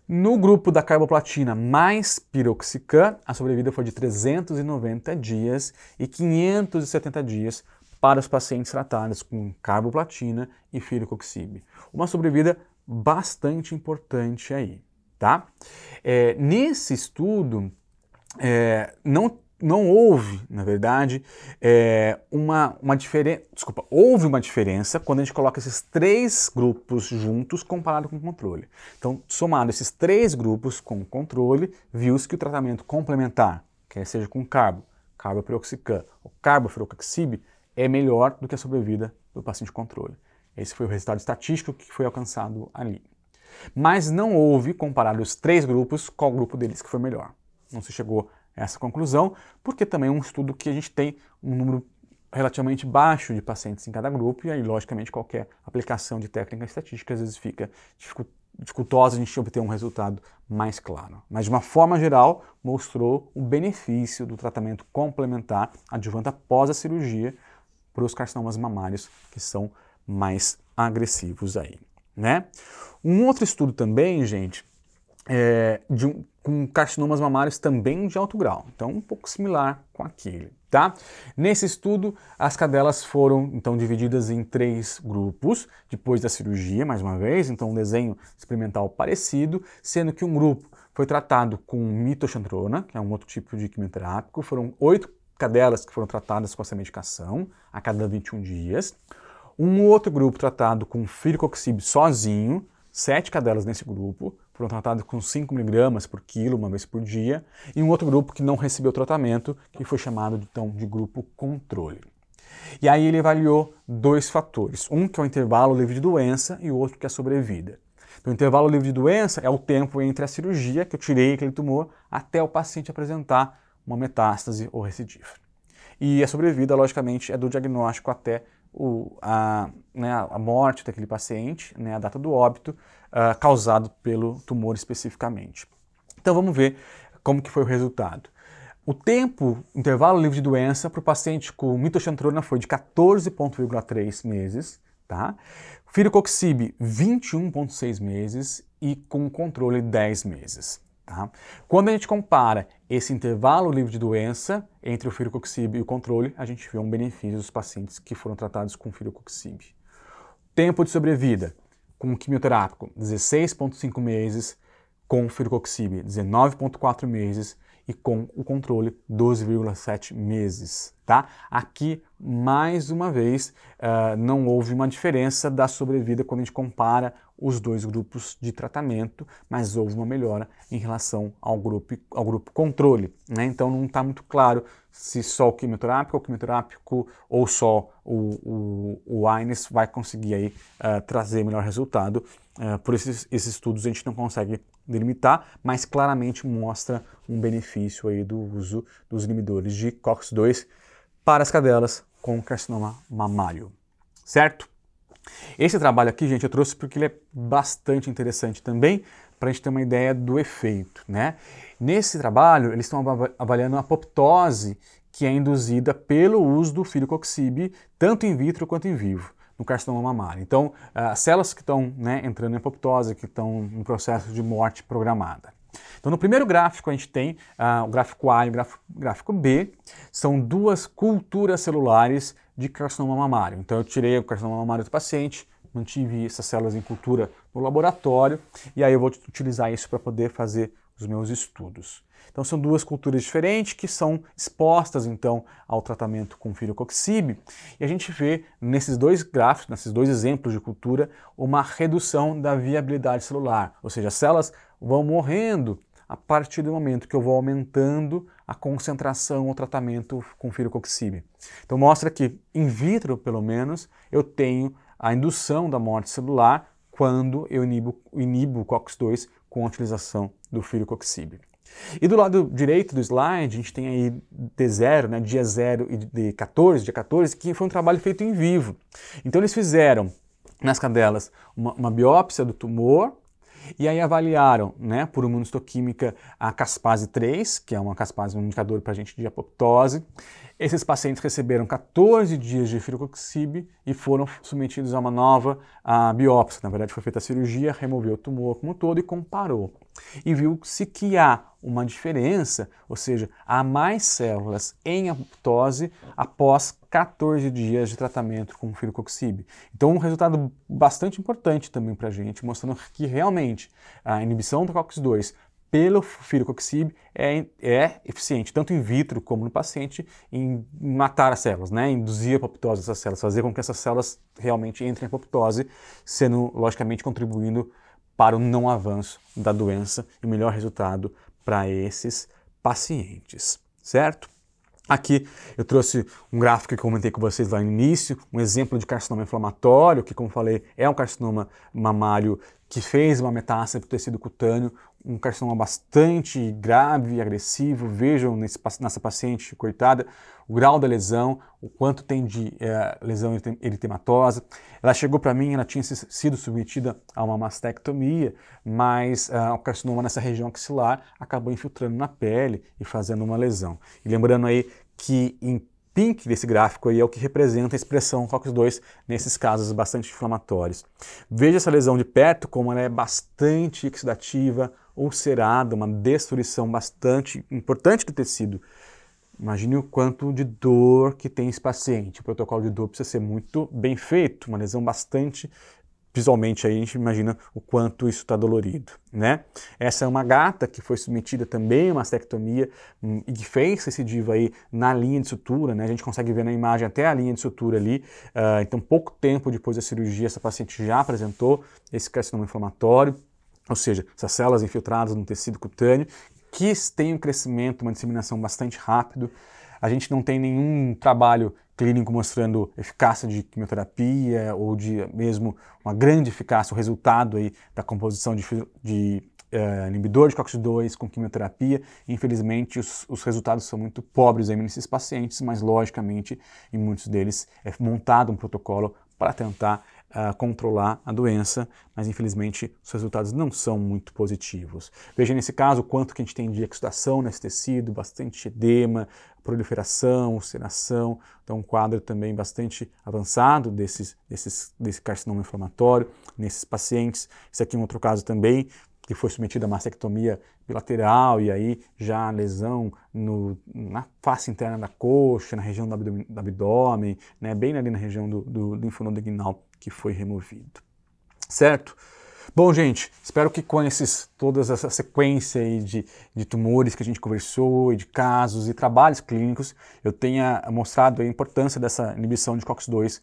No grupo da carboplatina mais piroxicam, a sobrevida foi de 390 dias e 570 dias para os pacientes tratados com carboplatina e filicoxib. Uma sobrevida bastante importante aí tá? É, nesse estudo, é, não não houve, na verdade, é, uma, uma diferença. Desculpa, houve uma diferença quando a gente coloca esses três grupos juntos comparado com o controle. Então, somado esses três grupos com o controle, viu-se que o tratamento complementar, quer seja com carbo, carboperoxicam ou carboferoxib, é melhor do que a sobrevida do paciente controle. Esse foi o resultado estatístico que foi alcançado ali. Mas não houve comparar os três grupos qual grupo deles que foi melhor. Não se chegou a essa conclusão, porque também é um estudo que a gente tem um número relativamente baixo de pacientes em cada grupo, e aí, logicamente, qualquer aplicação de técnica estatística às vezes fica dificultosa a gente obter um resultado mais claro. Mas, de uma forma geral, mostrou o benefício do tratamento complementar adjuvante após a cirurgia para os carcinomas mamários que são mais agressivos aí né? Um outro estudo também, gente, é, de, com carcinomas mamários também de alto grau, então um pouco similar com aquele, tá? Nesse estudo, as cadelas foram então divididas em três grupos, depois da cirurgia, mais uma vez, então um desenho experimental parecido, sendo que um grupo foi tratado com mitoxantrona, que é um outro tipo de quimioterápico, foram oito cadelas que foram tratadas com essa medicação a cada 21 dias. Um outro grupo tratado com filicoxib sozinho, sete cadelas nesse grupo, foram tratadas com 5mg por quilo uma vez por dia, e um outro grupo que não recebeu tratamento, que foi chamado então de grupo controle. E aí ele avaliou dois fatores, um que é o intervalo livre de doença e o outro que é a sobrevida. Então, o intervalo livre de doença é o tempo entre a cirurgia, que eu tirei aquele tumor, até o paciente apresentar uma metástase ou recidiva. E a sobrevida, logicamente, é do diagnóstico até o, a, né, a morte daquele paciente, né, a data do óbito, uh, causado pelo tumor especificamente. Então vamos ver como que foi o resultado. O tempo, intervalo livre de doença para o paciente com mitoxantrona foi de 14,3 meses, tá? Firococcib, 21,6 meses e com controle 10 meses, tá? Quando a gente compara esse intervalo livre de doença entre o firococcib e o controle, a gente viu um benefício dos pacientes que foram tratados com firococcib. Tempo de sobrevida com quimioterápico, 16,5 meses, com firococcib, 19,4 meses, e com o controle 12,7 meses, tá? Aqui, mais uma vez, uh, não houve uma diferença da sobrevida quando a gente compara os dois grupos de tratamento, mas houve uma melhora em relação ao grupo, ao grupo controle, né? Então não está muito claro se só o quimioterápico, o quimioterápico ou só o, o, o INES vai conseguir aí uh, trazer melhor resultado. Uh, por esses, esses estudos a gente não consegue delimitar, mas claramente mostra um benefício aí do uso dos inibidores de COX-2 para as cadelas com carcinoma mamário, certo? Esse trabalho aqui, gente, eu trouxe porque ele é bastante interessante também, para a gente ter uma ideia do efeito, né? Nesse trabalho, eles estão avaliando a apoptose que é induzida pelo uso do COXIB tanto in vitro quanto em vivo no carcinoma mamário. Então, as ah, células que estão né, entrando em apoptose, que estão em processo de morte programada. Então, no primeiro gráfico, a gente tem uh, o gráfico A e o gráfico, gráfico B, são duas culturas celulares de carcinoma mamário. Então, eu tirei o carcinoma mamário do paciente, mantive essas células em cultura no laboratório, e aí eu vou utilizar isso para poder fazer os meus estudos. Então são duas culturas diferentes que são expostas então ao tratamento com filococcib e a gente vê nesses dois gráficos, nesses dois exemplos de cultura, uma redução da viabilidade celular, ou seja, as células vão morrendo a partir do momento que eu vou aumentando a concentração ou tratamento com filococcib. Então mostra que in vitro, pelo menos, eu tenho a indução da morte celular quando eu inibo, inibo o COX-2 com a utilização do filococcib. E do lado direito do slide, a gente tem aí D0, né, dia 0 e D14, dia 14, que foi um trabalho feito em vivo. Então eles fizeram nas cadelas uma, uma biópsia do tumor, e aí avaliaram, né, por imunistoquímica, a caspase 3, que é uma caspase, um indicador para a gente de apoptose, esses pacientes receberam 14 dias de filococcib e foram submetidos a uma nova a, biópsia. Na verdade, foi feita a cirurgia, removeu o tumor como um todo e comparou. E viu-se que há uma diferença, ou seja, há mais células em apoptose após 14 dias de tratamento com filococcib. Então, um resultado bastante importante também para a gente, mostrando que realmente a inibição do COX-2 pelo firocoxib é, é, eficiente, tanto in vitro como no paciente, em matar as células, né? induzir a apoptose dessas células, fazer com que essas células realmente entrem em apoptose, sendo, logicamente, contribuindo para o não avanço da doença e melhor resultado para esses pacientes, certo? Aqui eu trouxe um gráfico que comentei com vocês lá no início, um exemplo de carcinoma inflamatório, que, como falei, é um carcinoma mamário que fez uma metástase para o tecido cutâneo, um carcinoma bastante grave e agressivo. Vejam nesse, nessa paciente, coitada, o grau da lesão, o quanto tem de é, lesão eritematosa. Ela chegou para mim, ela tinha sido submetida a uma mastectomia, mas uh, o carcinoma nessa região axilar acabou infiltrando na pele e fazendo uma lesão. E lembrando aí que em pink desse gráfico aí é o que representa a expressão COX-2 nesses casos bastante inflamatórios. Veja essa lesão de perto, como ela é bastante oxidativa, ulcerada, uma destruição bastante importante do tecido. Imagine o quanto de dor que tem esse paciente. O protocolo de dor precisa ser muito bem feito, uma lesão bastante visualmente aí a gente imagina o quanto isso está dolorido, né? Essa é uma gata que foi submetida também a uma mastectomia hum, e que fez esse aí na linha de sutura, né? A gente consegue ver na imagem até a linha de sutura ali. Uh, então, pouco tempo depois da cirurgia, essa paciente já apresentou esse carcinoma inflamatório, ou seja, essas células infiltradas no tecido cutâneo que têm um crescimento, uma disseminação bastante rápido. A gente não tem nenhum trabalho clínico mostrando eficácia de quimioterapia ou de mesmo uma grande eficácia, o resultado aí da composição de, de uh, inibidor de COX-2 com quimioterapia. Infelizmente, os, os, resultados são muito pobres aí nesses pacientes, mas logicamente em muitos deles é montado um protocolo para tentar uh, controlar a doença, mas infelizmente os resultados não são muito positivos. Veja nesse caso quanto que a gente tem de exudação nesse tecido, bastante edema, proliferação, ulceração, então um quadro também bastante avançado desses, desses, desse carcinoma inflamatório nesses pacientes. Esse aqui é um outro caso também, que foi submetido a mastectomia bilateral e aí já lesão no, na face interna da coxa, na região do abdômen, né, bem ali na região do, do linfonodo inguinal que foi removido. Certo? Bom, gente, espero que com esses, toda essa sequência de, de tumores que a gente conversou, e de casos e trabalhos clínicos, eu tenha mostrado a importância dessa inibição de COX-2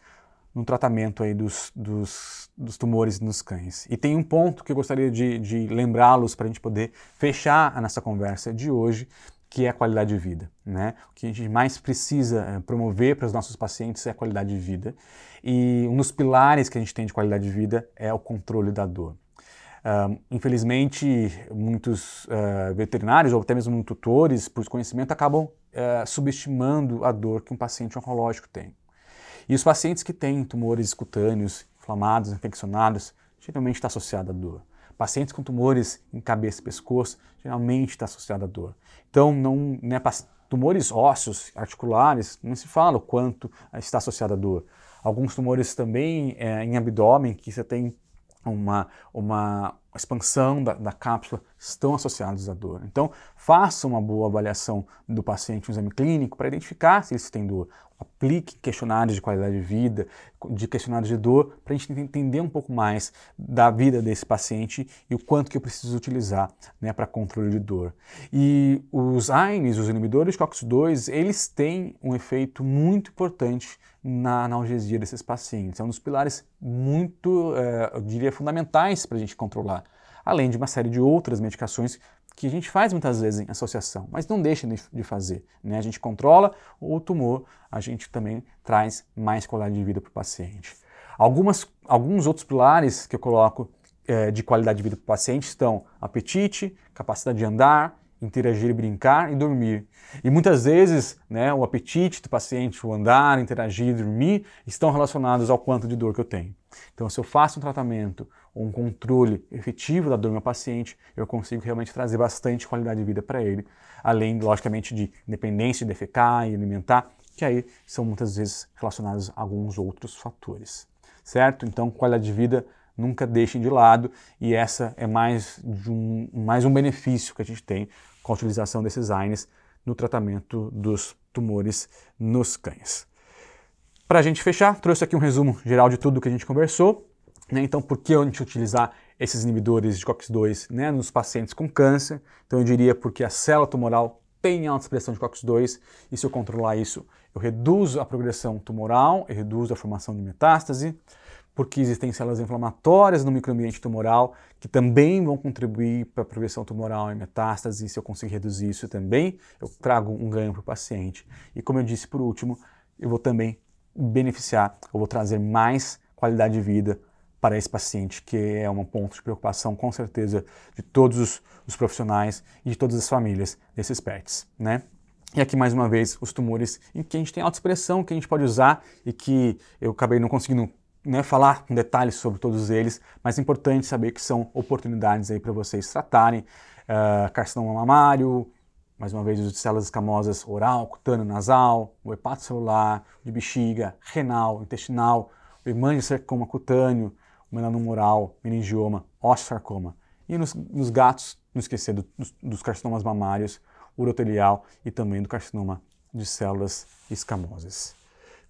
no tratamento aí dos, dos, dos, tumores nos cães. E tem um ponto que eu gostaria de, de lembrá-los para a gente poder fechar a nossa conversa de hoje, que é a qualidade de vida. Né? O que a gente mais precisa eh, promover para os nossos pacientes é a qualidade de vida. E um dos pilares que a gente tem de qualidade de vida é o controle da dor. Uh, infelizmente, muitos uh, veterinários ou até mesmo tutores, por desconhecimento, acabam uh, subestimando a dor que um paciente oncológico tem. E os pacientes que têm tumores cutâneos, inflamados, infeccionados, geralmente está associada à dor. Pacientes com tumores em cabeça e pescoço, geralmente está associada à dor. Então, não, né, tumores ósseos, articulares, não se fala o quanto está associada à dor alguns tumores também é, em abdômen, que você tem uma, uma expansão da, da, cápsula, estão associados à dor. Então, faça uma boa avaliação do paciente, um exame clínico, para identificar se eles têm dor aplique questionários de qualidade de vida, de questionários de dor, para a gente entender um pouco mais da vida desse paciente e o quanto que eu preciso utilizar né, para controle de dor. E os AINES, os inibidores de COX-2, eles têm um efeito muito importante na analgesia desses pacientes. É um dos pilares muito, eh, eu diria, fundamentais para a gente controlar além de uma série de outras medicações que a gente faz muitas vezes em associação, mas não deixa de fazer. Né? A gente controla o tumor, a gente também traz mais qualidade de vida para o paciente. Algumas, alguns outros pilares que eu coloco é, de qualidade de vida para o paciente estão apetite, capacidade de andar, interagir, brincar e dormir. E muitas vezes, né, o apetite do paciente, o andar, interagir, dormir, estão relacionados ao quanto de dor que eu tenho. Então, se eu faço um tratamento um controle efetivo da dor do meu paciente, eu consigo realmente trazer bastante qualidade de vida para ele, além, logicamente, de dependência de defecar e alimentar, que aí são muitas vezes relacionados a alguns outros fatores, certo? Então, qualidade de vida nunca deixem de lado e essa é mais, um, mais um benefício que a gente tem com a utilização desses AINES no tratamento dos tumores nos cães. Para a gente fechar, trouxe aqui um resumo geral de tudo que a gente conversou. Né? Então, por que a gente utilizar esses inibidores de COX-2 né, nos pacientes com câncer? Então, eu diria porque a célula tumoral tem alta expressão de COX-2 e se eu controlar isso, eu reduzo a progressão tumoral, eu reduzo a formação de metástase, porque existem células inflamatórias no microambiente tumoral que também vão contribuir para a progressão tumoral e metástase, e se eu conseguir reduzir isso também, eu trago um ganho para o paciente. E como eu disse por último, eu vou também beneficiar, eu vou trazer mais qualidade de vida para esse paciente, que é um ponto de preocupação, com certeza, de todos os, os profissionais e de todas as famílias desses pets, né? E aqui mais uma vez os tumores em que a gente tem autoexpressão, que a gente pode usar e que eu acabei não conseguindo né, falar com detalhes sobre todos eles, mas é importante saber que são oportunidades aí para vocês tratarem uh, carcinoma mamário, mais uma vez, as de células escamosas oral, cutâneo, nasal, o celular de bexiga, renal, intestinal, o imã de hemangiosarcoma cutâneo, melanomural, meningioma, osteosarcoma. E nos, nos gatos, não esquecer do, dos, dos, carcinomas mamários, urotelial e também do carcinoma de células escamosas.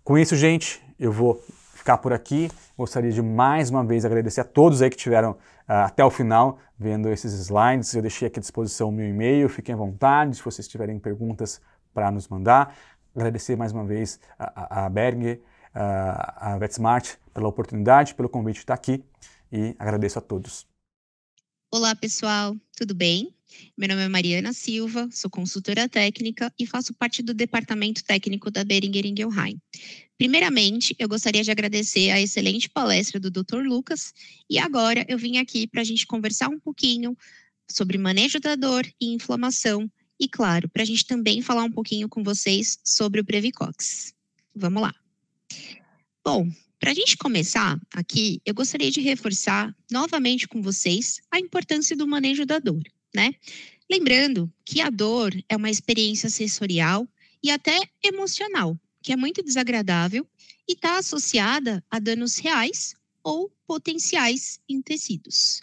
Com isso, gente, eu vou ficar por aqui. Gostaria de mais uma vez agradecer a todos aí que tiveram uh, até o final vendo esses slides. Eu deixei aqui à disposição o meu e-mail, fiquem à vontade se vocês tiverem perguntas para nos mandar. Agradecer mais uma vez a, a, a Berger, a VetSmart pela oportunidade, pelo convite de estar aqui e agradeço a todos. Olá, pessoal, tudo bem? Meu nome é Mariana Silva, sou consultora técnica e faço parte do departamento técnico da Beringer Ingelheim. Primeiramente, eu gostaria de agradecer a excelente palestra do Dr. Lucas e agora eu vim aqui para a gente conversar um pouquinho sobre manejo da dor e inflamação e, claro, para a gente também falar um pouquinho com vocês sobre o Previcox. Vamos lá! Bom, para a gente começar aqui, eu gostaria de reforçar novamente com vocês a importância do manejo da dor, né? Lembrando que a dor é uma experiência sensorial e até emocional, que é muito desagradável e está associada a danos reais ou potenciais em tecidos.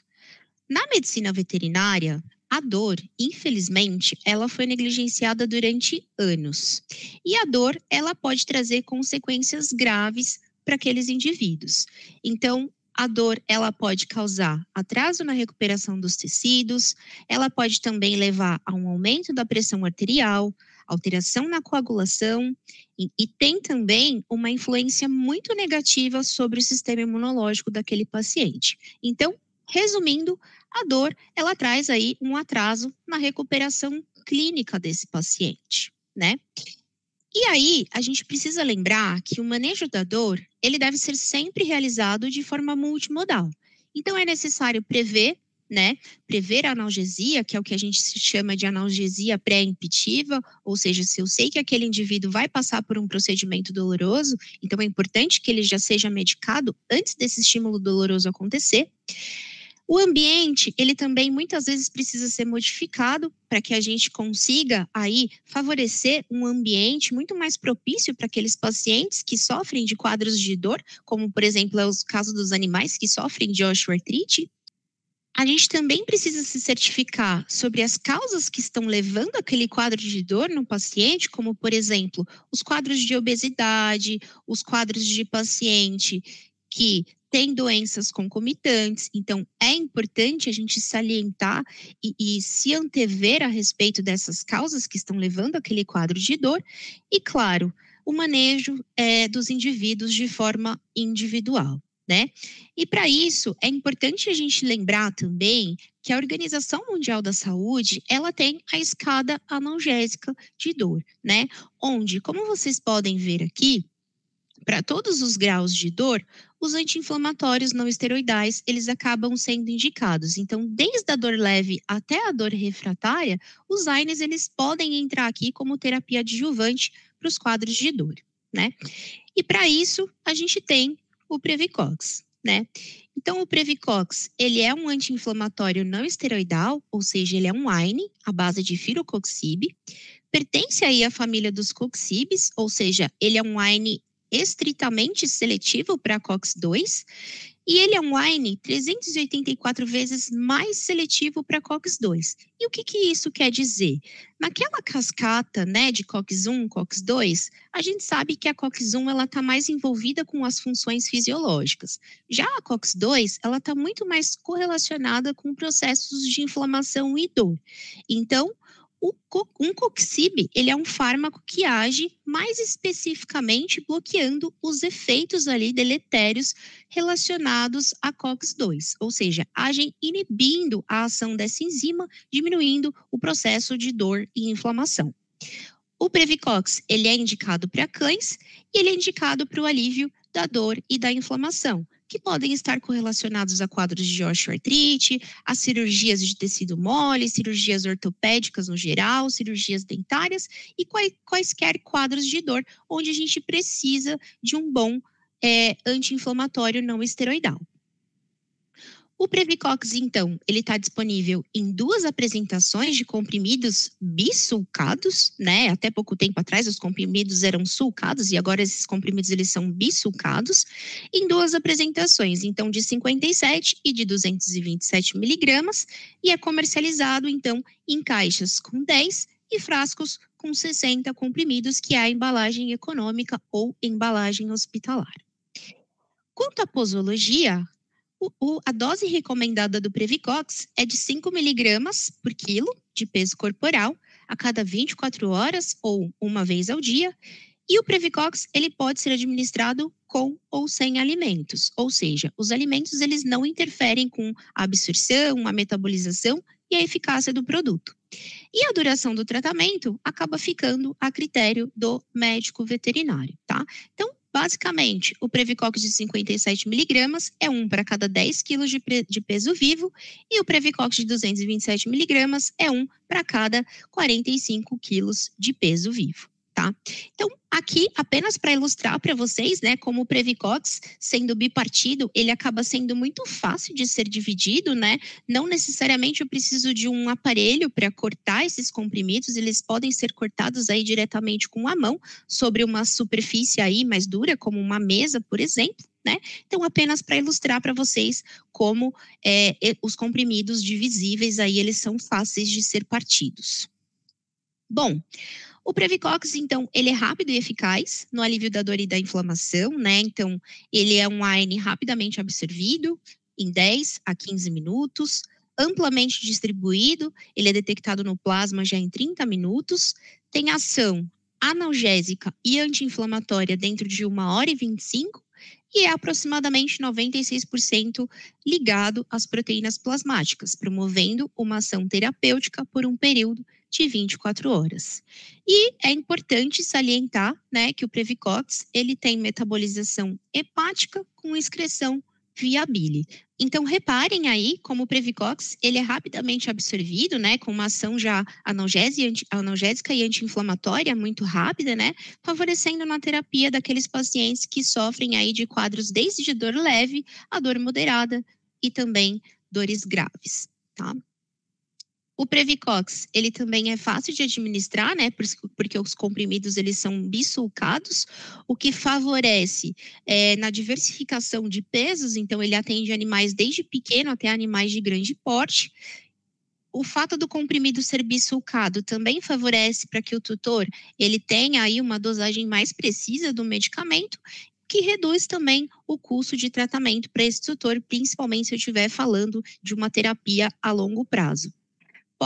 Na medicina veterinária, a dor, infelizmente, ela foi negligenciada durante anos. E a dor, ela pode trazer consequências graves para aqueles indivíduos. Então, a dor ela pode causar atraso na recuperação dos tecidos, ela pode também levar a um aumento da pressão arterial, alteração na coagulação e, e, tem também uma influência muito negativa sobre o sistema imunológico daquele paciente. Então, resumindo, a dor ela traz aí um atraso na recuperação clínica desse paciente, né? E aí, a gente precisa lembrar que o manejo da dor, ele deve ser sempre realizado de forma multimodal. Então, é necessário prever, né, prever a analgesia, que é o que a gente chama de analgesia pré-impitiva, ou seja, se eu sei que aquele indivíduo vai passar por um procedimento doloroso, então é importante que ele já seja medicado antes desse estímulo doloroso acontecer. O ambiente, ele também muitas vezes precisa ser modificado para que a gente consiga aí favorecer um ambiente muito mais propício para aqueles pacientes que sofrem de quadros de dor, como por exemplo é o caso dos animais que sofrem de osteoartrite. A gente também precisa se certificar sobre as causas que estão levando aquele quadro de dor no paciente, como, por exemplo, os quadros de obesidade, os quadros de paciente que tem doenças concomitantes, então é importante a gente salientar e, e, se antever a respeito dessas causas que estão levando aquele quadro de dor, e claro, o manejo é, dos indivíduos de forma individual. Né? E para isso é importante a gente lembrar também que a Organização Mundial da Saúde ela tem a escada analgésica de dor, né? Onde, como vocês podem ver aqui, para todos os graus de dor, os anti-inflamatórios não esteroidais, eles acabam sendo indicados. Então, desde a dor leve até a dor refratária, os AINES, eles podem entrar aqui como terapia adjuvante para os quadros de dor, né? E para isso, a gente tem o Previcox, né? Então, o Previcox, ele é um anti-inflamatório não esteroidal, ou seja, ele é um AINE, à base de firocoxib, pertence aí à família dos coxibes, ou seja, ele é um AINE estritamente seletivo para COX-2 e ele é um wine 384 vezes mais seletivo para COX-2. E o que, que isso quer dizer? Naquela cascata né, de COX-1, COX-2, a gente sabe que a COX-1 está mais envolvida com as funções fisiológicas. Já a COX-2 está muito mais correlacionada com processos de inflamação e dor. Então, o co um coxib ele é um fármaco que age mais especificamente bloqueando os efeitos ali deletérios relacionados a COX-2, ou seja, agem inibindo a ação dessa enzima, diminuindo o processo de dor e inflamação. O Previcox ele é indicado para cães e ele é indicado para o alívio da dor e da inflamação, que podem estar correlacionados a quadros de osteoartrite, a cirurgias de tecido mole, cirurgias ortopédicas no geral, cirurgias dentárias e quaisquer quadros de dor onde a gente precisa de um bom é, anti-inflamatório não esteroidal. O Previcox, então, ele está disponível em duas apresentações de comprimidos bisulcados, né? Até pouco tempo atrás os comprimidos eram sulcados e agora esses comprimidos eles são bisulcados em duas apresentações, então de 57 e de 227 miligramas e é comercializado então em caixas com 10 e frascos com 60 comprimidos, que é a embalagem econômica ou embalagem hospitalar. Quanto à posologia, o, a dose recomendada do Previcox é de 5 miligramas por quilo de peso corporal a cada 24 horas ou uma vez ao dia. E o Previcox ele pode ser administrado com ou sem alimentos, ou seja, os alimentos eles não interferem com a absorção, a metabolização e a eficácia do produto. E a duração do tratamento acaba ficando a critério do médico veterinário, tá? Então, Basicamente, o Previcox de 57 miligramas é um para cada 10 quilos de, de, peso vivo e o Previcox de 227 miligramas é um para cada 45 quilos de peso vivo. Tá? Então, aqui, apenas para ilustrar para vocês, né, como o Previcox, sendo bipartido, ele acaba sendo muito fácil de ser dividido, né? Não necessariamente eu preciso de um aparelho para cortar esses comprimidos, eles podem ser cortados aí diretamente com a mão, sobre uma superfície aí mais dura, como uma mesa, por exemplo. Né? Então, apenas para ilustrar para vocês como é, os comprimidos divisíveis aí eles são fáceis de ser partidos. Bom, o Previcox, então, ele é rápido e eficaz no alívio da dor e da inflamação, né? Então, ele é um AN rapidamente absorvido, em 10 a 15 minutos, amplamente distribuído, ele é detectado no plasma já em 30 minutos, tem ação analgésica e anti-inflamatória dentro de 1 hora e 25 e é aproximadamente 96% ligado às proteínas plasmáticas, promovendo uma ação terapêutica por um período de 24 horas. E é importante salientar, né, que o Previcox, ele tem metabolização hepática com excreção via bile. Então reparem aí como o Previcox, ele é rapidamente absorvido, né, com uma ação já analgésica e anti-inflamatória muito rápida, né, favorecendo na terapia daqueles pacientes que sofrem aí de quadros desde de dor leve a dor moderada e também dores graves, tá? O Previcox, ele também é fácil de administrar, né? Porque os comprimidos eles são bisulcados, o que favorece é, na diversificação de pesos. Então, ele atende animais desde pequeno até animais de grande porte. O fato do comprimido ser bisulcado também favorece para que o tutor ele tenha aí uma dosagem mais precisa do medicamento que reduz também o custo de tratamento para esse tutor, principalmente se eu estiver falando de uma terapia a longo prazo.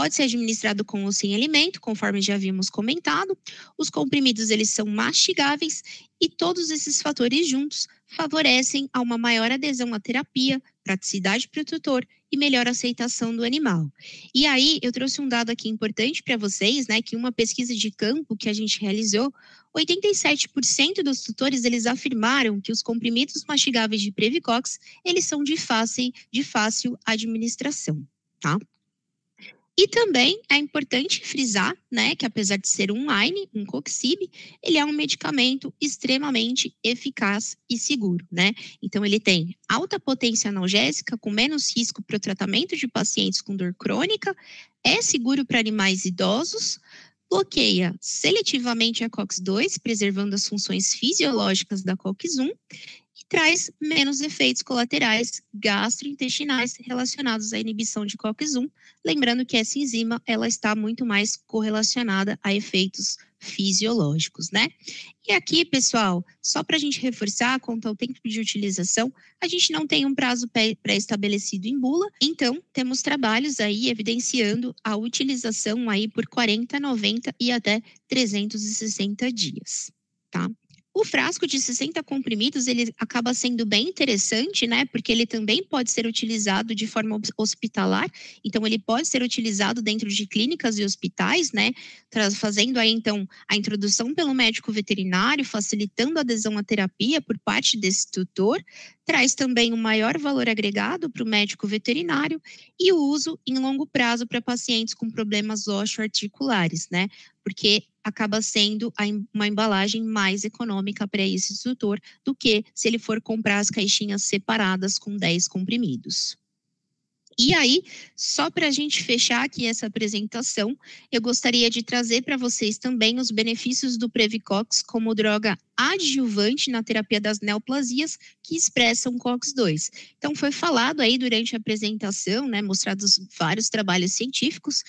Pode ser administrado com ou sem alimento, conforme já vimos comentado. Os comprimidos eles são mastigáveis e todos esses fatores juntos favorecem a uma maior adesão à terapia, praticidade para o tutor e melhor aceitação do animal. E aí, eu trouxe um dado aqui importante para vocês, né, que uma pesquisa de campo que a gente realizou, 87% dos tutores eles afirmaram que os comprimidos mastigáveis de Previcox, eles são de fácil, de fácil administração, tá? E também é importante frisar, né, que apesar de ser online, um coxib, ele é um medicamento extremamente eficaz e seguro, né? Então ele tem alta potência analgésica com menos risco para o tratamento de pacientes com dor crônica, é seguro para animais idosos, bloqueia seletivamente a COX-2, preservando as funções fisiológicas da COX-1 e traz menos efeitos colaterais gastrointestinais relacionados à inibição de COX-1, lembrando que essa enzima ela está muito mais correlacionada a efeitos fisiológicos, né? E aqui, pessoal, só para a gente reforçar quanto ao tempo de utilização, a gente não tem um prazo pré-estabelecido em bula, então temos trabalhos aí evidenciando a utilização aí por 40, 90 e até 360 dias, tá? O frasco de 60 comprimidos, ele acaba sendo bem interessante, né? Porque ele também pode ser utilizado de forma hospitalar, então ele pode ser utilizado dentro de clínicas e hospitais, né? Fazendo aí, então, a introdução pelo médico veterinário, facilitando a adesão à terapia por parte desse tutor, traz também um maior valor agregado para o médico veterinário e o uso em longo prazo para pacientes com problemas osteoarticulares, né? porque acaba sendo uma embalagem mais econômica para esse instrutor do que se ele for comprar as caixinhas separadas com 10 comprimidos. E aí, só para a gente fechar aqui essa apresentação, eu gostaria de trazer para vocês também os benefícios do Previcox como droga adjuvante na terapia das neoplasias que expressam COX-2. Então, foi falado aí durante a apresentação, né, mostrados vários trabalhos científicos,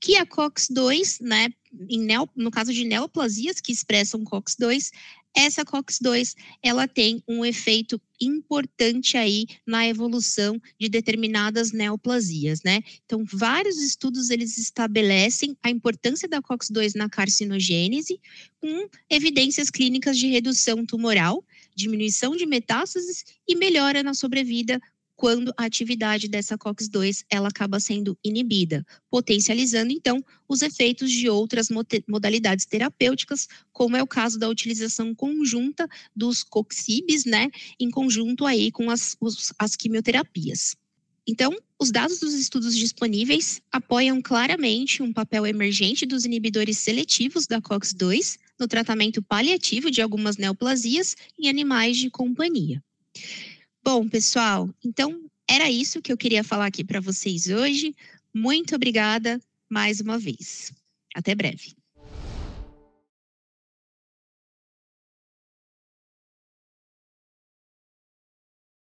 que a COX-2, né, neo, no caso de neoplasias que expressam COX-2, essa COX-2 ela tem um efeito importante aí na evolução de determinadas neoplasias, né? Então, vários estudos eles estabelecem a importância da COX-2 na carcinogênese com evidências clínicas de redução tumoral, diminuição de metástases e melhora na sobrevida quando a atividade dessa COX-2 ela acaba sendo inibida, potencializando então os efeitos de outras modalidades terapêuticas, como é o caso da utilização conjunta dos coxibes, né, em conjunto aí com as, os, as quimioterapias. Então, os dados dos estudos disponíveis apoiam claramente um papel emergente dos inibidores seletivos da COX-2 no tratamento paliativo de algumas neoplasias em animais de companhia. Bom, pessoal, então era isso que eu queria falar aqui para vocês hoje. Muito obrigada mais uma vez. Até breve.